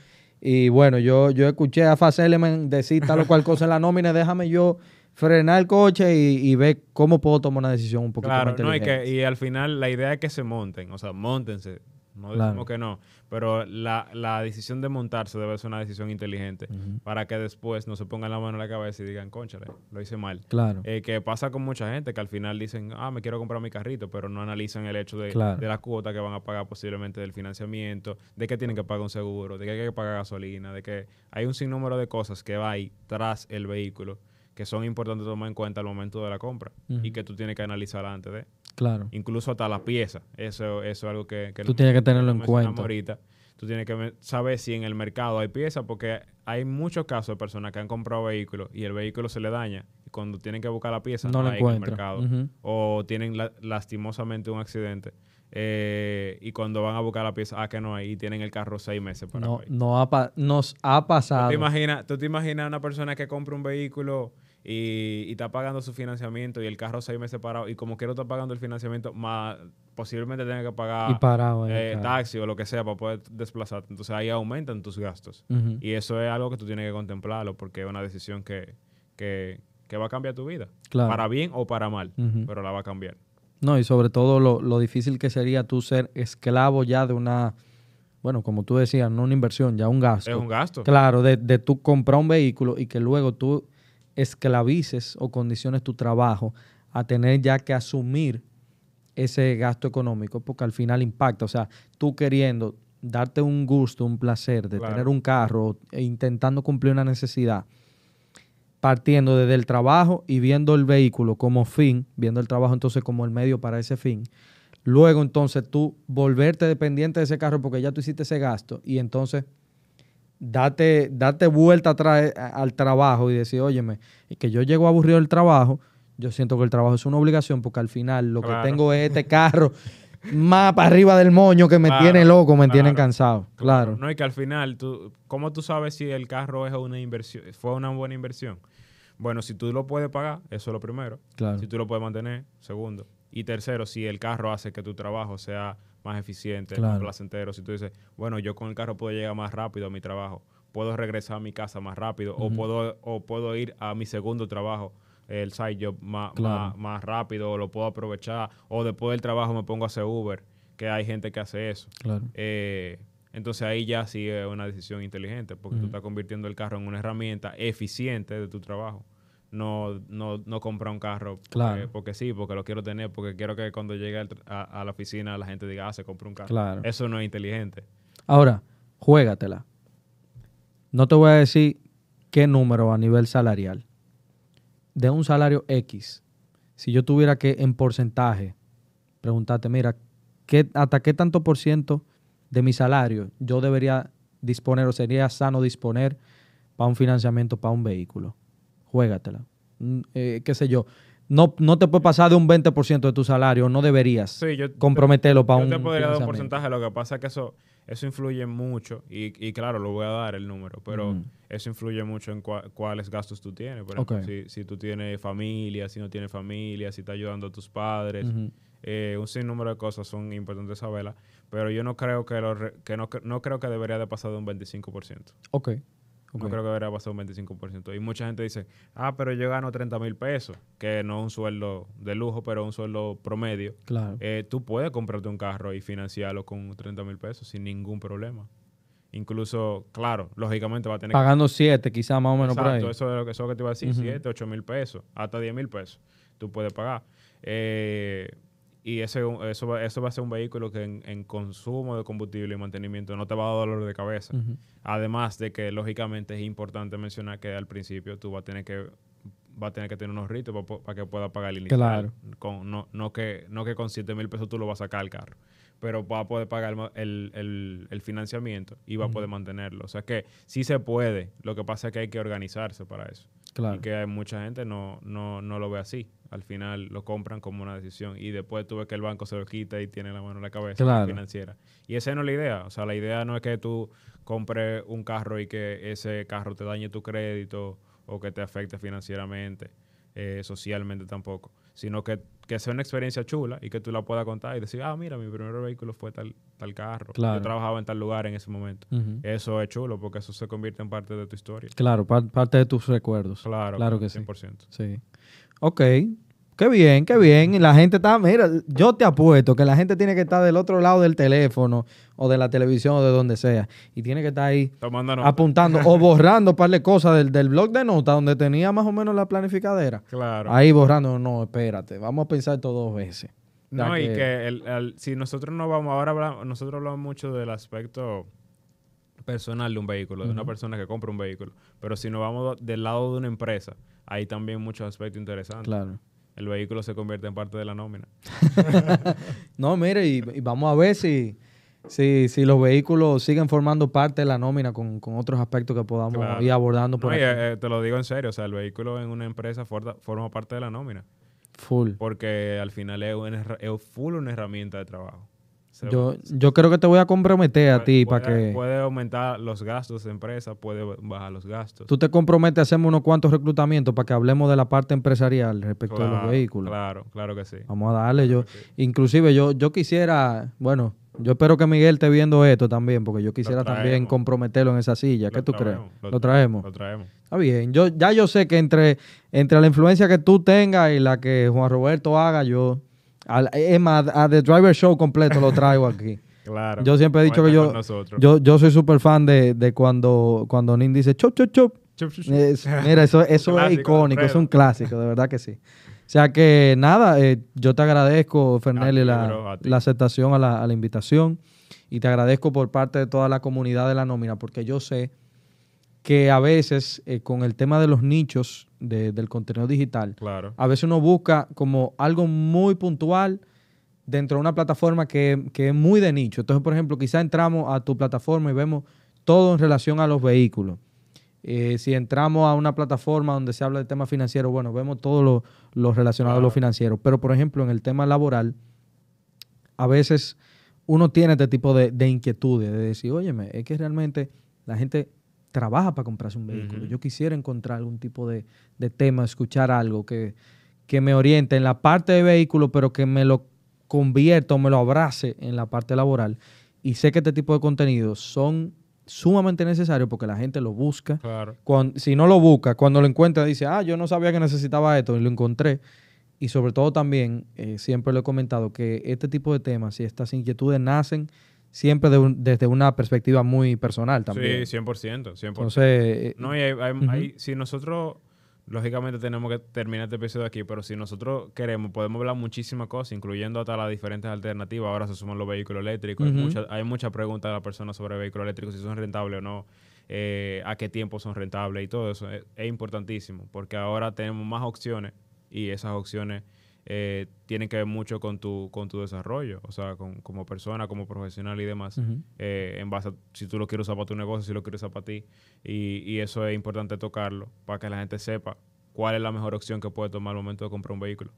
Y bueno, yo, yo escuché a Faz decir tal o cual cosa en la nómina, déjame yo frenar el coche y, ver cómo puedo tomar una decisión un poquito claro, más y, y al final la idea es que se monten, o sea, montense, no decimos que no, pero la, la, decisión de montarse debe ser una decisión inteligente para que después no se pongan la mano en la cabeza y digan, conchale, lo hice mal. Claro. Eh, que pasa con mucha gente que al final dicen, ah, me quiero comprar mi carrito, pero no analizan el hecho de, de la cuota que van a pagar posiblemente del financiamiento, de que tienen que pagar un seguro, de que hay que pagar gasolina, de que hay un sinnúmero de cosas que va ahí tras el vehículo que son importantes tomar en cuenta al momento de la compra y que tú tienes que analizar antes de. Claro. Incluso hasta la pieza. Eso, eso es algo que... Tú tienes que tenerlo en cuenta. Ahorita. Tú tienes que saber si en el mercado hay piezas, porque hay muchos casos de personas que han comprado vehículos y el vehículo se le daña. Y cuando tienen que buscar la pieza, no, hay en el mercado. O tienen lastimosamente un accidente. Eh, y cuando van a buscar la pieza, ah, que no hay, y tienen el carro seis meses para no, no Nos ha pasado. ¿Tú te imaginas, tú te imaginas una persona que compra un vehículo y, está pagando su financiamiento y el carro seis meses parado y como quiero está pagando el financiamiento, más posiblemente tenga que pagar eh, taxi o lo que sea para poder desplazarte. Entonces ahí aumentan tus gastos. Y eso es algo que tú tienes que contemplarlo porque es una decisión que, va a cambiar tu vida. Claro. Para bien o para mal, pero la va a cambiar. No, y sobre todo lo, difícil que sería tú ser esclavo ya de una bueno, como tú decías, no una inversión, ya un gasto. Es un gasto. Claro, de, de tú comprar un vehículo y que luego tú esclavices o condiciones tu trabajo a tener ya que asumir ese gasto económico, porque al final impacta. O sea, tú queriendo darte un gusto, un placer de tener un carro, e intentando cumplir una necesidad, partiendo desde el trabajo y viendo el vehículo como fin, viendo el trabajo entonces como el medio para ese fin. Luego entonces tú volverte dependiente de ese carro porque ya tú hiciste ese gasto y entonces date, date vuelta atrás eh, al trabajo y decir, óyeme, que yo llego aburrido del trabajo, yo siento que el trabajo es una obligación porque al final lo que tengo es este carro más para arriba del moño que me tiene loco, me tiene cansado. Claro. No, y que al final, tú, ¿cómo tú sabes si el carro es una inversión, fue una buena inversión? Bueno, si tú lo puedes pagar, eso es lo primero. Si tú lo puedes mantener, segundo. Y tercero, si el carro hace que tu trabajo sea más eficiente, más placentero. Si tú dices, bueno, yo con el carro puedo llegar más rápido a mi trabajo, puedo regresar a mi casa más rápido, o, puedo, o puedo ir a mi segundo trabajo, el side job, más, rápido, o lo puedo aprovechar, o después del trabajo me pongo a hacer Uber, que hay gente que hace eso. Eh, entonces ahí ya sí es una decisión inteligente, porque tú estás convirtiendo el carro en una herramienta eficiente de tu trabajo no, no, no comprar un carro porque, sí, porque lo quiero tener, porque quiero que cuando llegue a, la oficina la gente diga, ah, se compra un carro. Eso no es inteligente. Ahora, juégatela. No te voy a decir qué número a nivel salarial. De un salario X, si yo tuviera que en porcentaje preguntarte, mira, ¿qué, ¿hasta qué tanto por ciento de mi salario yo debería disponer o sería sano disponer para un financiamiento, para un vehículo? juégatela. Mm, eh, qué sé yo. No, no te puede pasar de un 20% de tu salario, no deberías sí, yo, comprometerlo para un. Yo te podría dar un porcentaje, lo que pasa es que eso, eso influye mucho, y, claro, lo voy a dar el número, pero mm. eso influye mucho en cuáles gastos tú tienes. Por ejemplo, si, si, tú tienes familia, si no tienes familia, si estás ayudando a tus padres, eh, un sinnúmero de cosas son importantes saberlas, pero yo no creo que, lo, que no, no creo que debería de pasar de un 25%. Ok, creo que hubiera pasado un 25%. Y mucha gente dice, ah, pero yo gano 30 mil pesos, que no es un sueldo de lujo, pero un sueldo promedio. Claro. Eh, tú puedes comprarte un carro y financiarlo con 30 mil pesos sin ningún problema. Incluso, claro, lógicamente va a tener... Pagando 7, quizás más o menos por Eso es lo que, eso es lo que te iba a decir, 7, 8 mil pesos, hasta 10 mil pesos tú puedes pagar. Eh, y ese, eso, va, eso va a ser un vehículo que en, consumo de combustible y mantenimiento no te va a dar dolor de cabeza. Además de que, lógicamente, es importante mencionar que al principio tú vas a tener que va a tener que tener unos ritos para, que pueda pagar el inicial. Claro. Con, no, no, que, no que con 7 mil pesos tú lo vas a sacar el carro, pero va a poder pagar el, financiamiento y va a poder mantenerlo. O sea que sí se puede, lo que pasa es que hay que organizarse para eso. Claro. Y que mucha gente no, no, no lo ve así al final lo compran como una decisión y después tú ves que el banco se lo quita y tiene la mano en la cabeza financiera. Y esa no es la idea. O sea, la idea no es que tú compres un carro y que ese carro te dañe tu crédito o que te afecte financieramente, eh, socialmente tampoco, sino que, sea una experiencia chula y que tú la puedas contar y decir, ah, mira, mi primer vehículo fue tal, tal carro, yo trabajaba en tal lugar en ese momento. Eso es chulo porque eso se convierte en parte de tu historia. Claro, parte de tus recuerdos. Claro, claro que 100%. sí. Sí. Ok, Qué bien, qué bien. Y la gente está, mira, yo te apuesto que la gente tiene que estar del otro lado del teléfono o de la televisión o de donde sea. Y tiene que estar ahí apuntando o borrando un par de cosas del, blog de notas donde tenía más o menos la planificadera. Claro. Ahí borrando, no, espérate, vamos a pensar esto dos veces. no, y que si nosotros no vamos, ahora hablamos, nosotros hablamos mucho del aspecto personal de un vehículo, de una persona que compra un vehículo. Pero si nos vamos del lado de una empresa, hay también muchos aspectos interesantes. Claro el vehículo se convierte en parte de la nómina. no, mire, y, vamos a ver si, si, si, los vehículos siguen formando parte de la nómina con, otros aspectos que podamos ir abordando por eh, te lo digo en serio, o sea, el vehículo en una empresa forma parte de la nómina. Full. Porque al final es, es full una herramienta de trabajo yo, yo creo que te voy a comprometer a ti para que... Puede aumentar los gastos de empresa, puede bajar los gastos. Tú te comprometes a hacerme unos cuantos reclutamientos para que hablemos de la parte empresarial respecto de a los vehículos. Claro, claro que sí. Vamos a darle. yo, Inclusive yo, yo quisiera, bueno, yo espero que Miguel esté viendo esto también, porque yo quisiera también comprometerlo en esa silla. ¿Qué tú crees? Lo, traemos? Lo traemos. Está bien. Yo, ya yo sé que entre, entre la influencia que tú tengas y la que Juan Roberto haga, yo es más, a The Driver Show completo lo traigo aquí. claro. Yo siempre he dicho que yo, yo, soy súper fan de, cuando, cuando Nin dice chop, chop, chop. mira, eso, eso es icónico, es un clásico, de verdad que sí. O sea que nada, eh, yo te agradezco, Fernelli, la, aceptación a la, a la invitación y te agradezco por parte de toda la comunidad de la nómina, porque yo sé que a veces eh, con el tema de los nichos del contenido digital, a veces uno busca como algo muy puntual dentro de una plataforma que, es muy de nicho. Entonces, por ejemplo, quizá entramos a tu plataforma y vemos todo en relación a los vehículos. Eh, si entramos a una plataforma donde se habla de temas financieros, bueno, vemos todo lo, lo relacionado a lo financiero. Pero, por ejemplo, en el tema laboral, a veces uno tiene este tipo de, inquietudes, de decir, óyeme, es que realmente la gente trabaja para comprarse un vehículo. Yo quisiera encontrar algún tipo de, tema, escuchar algo que, me oriente en la parte de vehículo, pero que me lo convierta o me lo abrace en la parte laboral. Y sé que este tipo de contenidos son sumamente necesarios porque la gente lo busca. si no lo busca, cuando lo encuentra, dice, ah, yo no sabía que necesitaba esto y lo encontré. Y sobre todo también, eh, siempre lo he comentado, que este tipo de temas y estas inquietudes nacen siempre desde una perspectiva muy personal también. Sí, 100%. 100%. Entonces, eh, no, y si nosotros, lógicamente tenemos que terminar este episodio aquí, pero si nosotros queremos, podemos hablar muchísimas cosas, incluyendo hasta las diferentes alternativas. Ahora se suman los vehículos eléctricos. Hay muchas hay mucha preguntas de la persona sobre vehículos eléctricos, si son rentables o no. Eh, a qué tiempo son rentables y todo eso es importantísimo porque ahora tenemos más opciones y esas opciones eh, tienen que ver mucho con tu, con tu desarrollo, o sea, con, como persona, como profesional y demás, eh, en base a si tú lo quieres usar para tu negocio, si lo quieres usar para ti, y, y, eso es importante tocarlo, para que la gente sepa cuál es la mejor opción que puede tomar al momento de comprar un vehículo.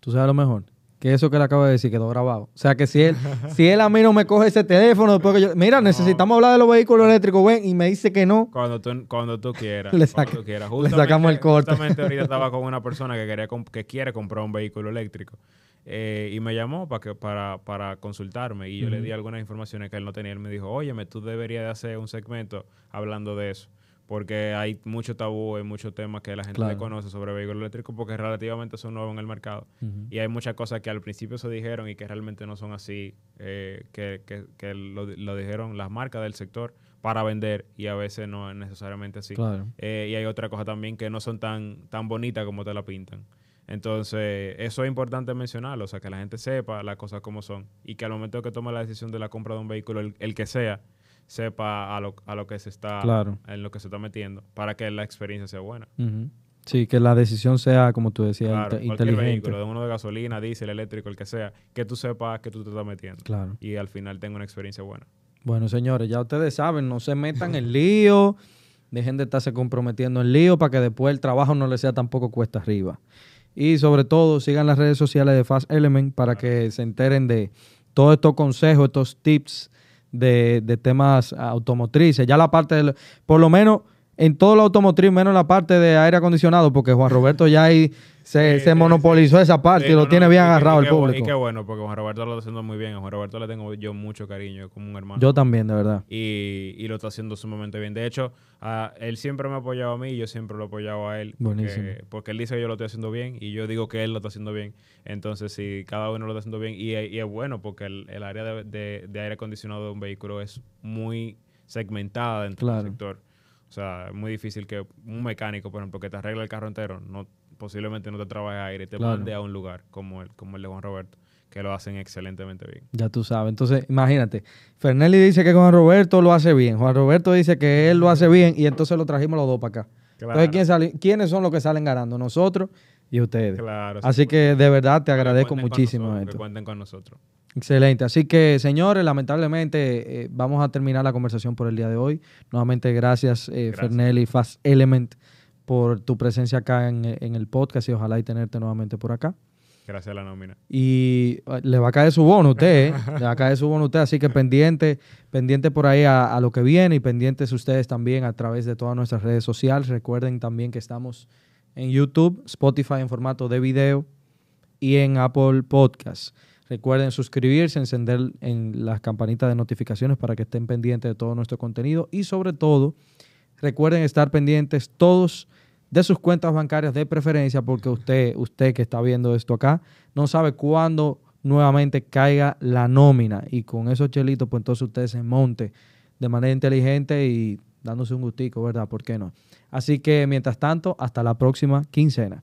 ¿Tú sabes lo mejor? que eso que le acabo de decir quedó grabado. O sea que si él, si él a mí no me coge ese teléfono, después que yo, mira, necesitamos hablar de los vehículos eléctricos, ven, y me dice que no. Cuando tú, cuando tú quieras. le, sacamos el corte. Justamente ahorita estaba con una persona que, quería, que quiere comprar un vehículo eléctrico. Eh, y me llamó para, para, para consultarme y yo le di algunas informaciones que él no tenía. Él me dijo, óyeme, tú deberías de hacer un segmento hablando de eso porque hay mucho tabú, hay muchos temas que la gente no conoce sobre vehículos eléctricos porque relativamente son nuevos en el mercado. Y hay muchas cosas que al principio se dijeron y que realmente no son así, eh, que, lo, dijeron las marcas del sector para vender y a veces no es necesariamente así. Eh, y hay otra cosa también que no son tan, tan bonitas como te la pintan. Entonces, eso es importante mencionarlo, o sea, que la gente sepa las cosas como son y que al momento que toma la decisión de la compra de un vehículo, el, el que sea, sepa a lo, a lo que se está en lo que se está metiendo para que la experiencia sea buena. Sí, que la decisión sea, como tú decías, claro, inteligente. vehículo, de uno de gasolina, diésel, eléctrico, el que sea, que tú sepas que tú te estás metiendo. Claro. Y al final tenga una experiencia buena. Bueno, señores, ya ustedes saben, no se metan en lío, dejen de estarse comprometiendo en lío para que después el trabajo no les sea tampoco cuesta arriba. Y sobre todo, sigan las redes sociales de Fast Element para que se enteren de todos estos consejos, estos tips de, de temas automotrices. Ya la parte, por lo menos en todo la automotriz, menos la parte de aire acondicionado, porque Juan Roberto ya hay se, eh, eh, monopolizó esa parte y lo tiene bien agarrado el público. Y qué bueno, porque Juan Roberto lo está haciendo muy bien. A Juan Roberto le tengo yo mucho cariño, como un hermano. Yo también, de verdad. Y, lo está haciendo sumamente bien. De hecho, él siempre me ha apoyado a mí y yo siempre lo he apoyado a él. Porque, Porque él dice que yo lo estoy haciendo bien y yo digo que él lo está haciendo bien. Entonces, si cada uno lo está haciendo bien, y, es bueno porque el, área de, aire acondicionado de un vehículo es muy segmentada dentro del sector. O sea, es muy difícil que un mecánico, por ejemplo, que te arregle el carro entero, no posiblemente no te trabajes aire, te mande a un lugar como el, como el de Juan Roberto, que lo hacen excelentemente bien. Ya tú sabes. Entonces, imagínate, Fernelli dice que Juan Roberto lo hace bien, Juan Roberto dice que él lo hace bien y entonces lo trajimos los dos para acá. Entonces, ¿quién ¿quiénes son los que salen ganando? Nosotros y ustedes. Así que de verdad te agradezco muchísimo esto. Que cuenten con nosotros. Excelente. Así que, señores, lamentablemente eh, vamos a terminar la conversación por el día de hoy. Nuevamente, gracias, eh, gracias. Fernelli Fast Element por tu presencia acá en, el podcast y ojalá y tenerte nuevamente por acá. Gracias a la nómina. Y ah, le va a caer su bono a usted, ¿eh? le va a caer su bono a usted, así que pendiente, pendiente por ahí a, lo que viene y pendientes ustedes también a través de todas nuestras redes sociales. Recuerden también que estamos en YouTube, Spotify en formato de video y en Apple Podcast. Recuerden suscribirse, encender en las campanitas de notificaciones para que estén pendientes de todo nuestro contenido y sobre todo recuerden estar pendientes todos de sus cuentas bancarias de preferencia, porque usted, usted que está viendo esto acá, no sabe cuándo nuevamente caiga la nómina. Y con esos chelitos, pues entonces usted se monte de manera inteligente y dándose un gustico, ¿verdad? ¿Por qué no? Así que mientras tanto, hasta la próxima quincena.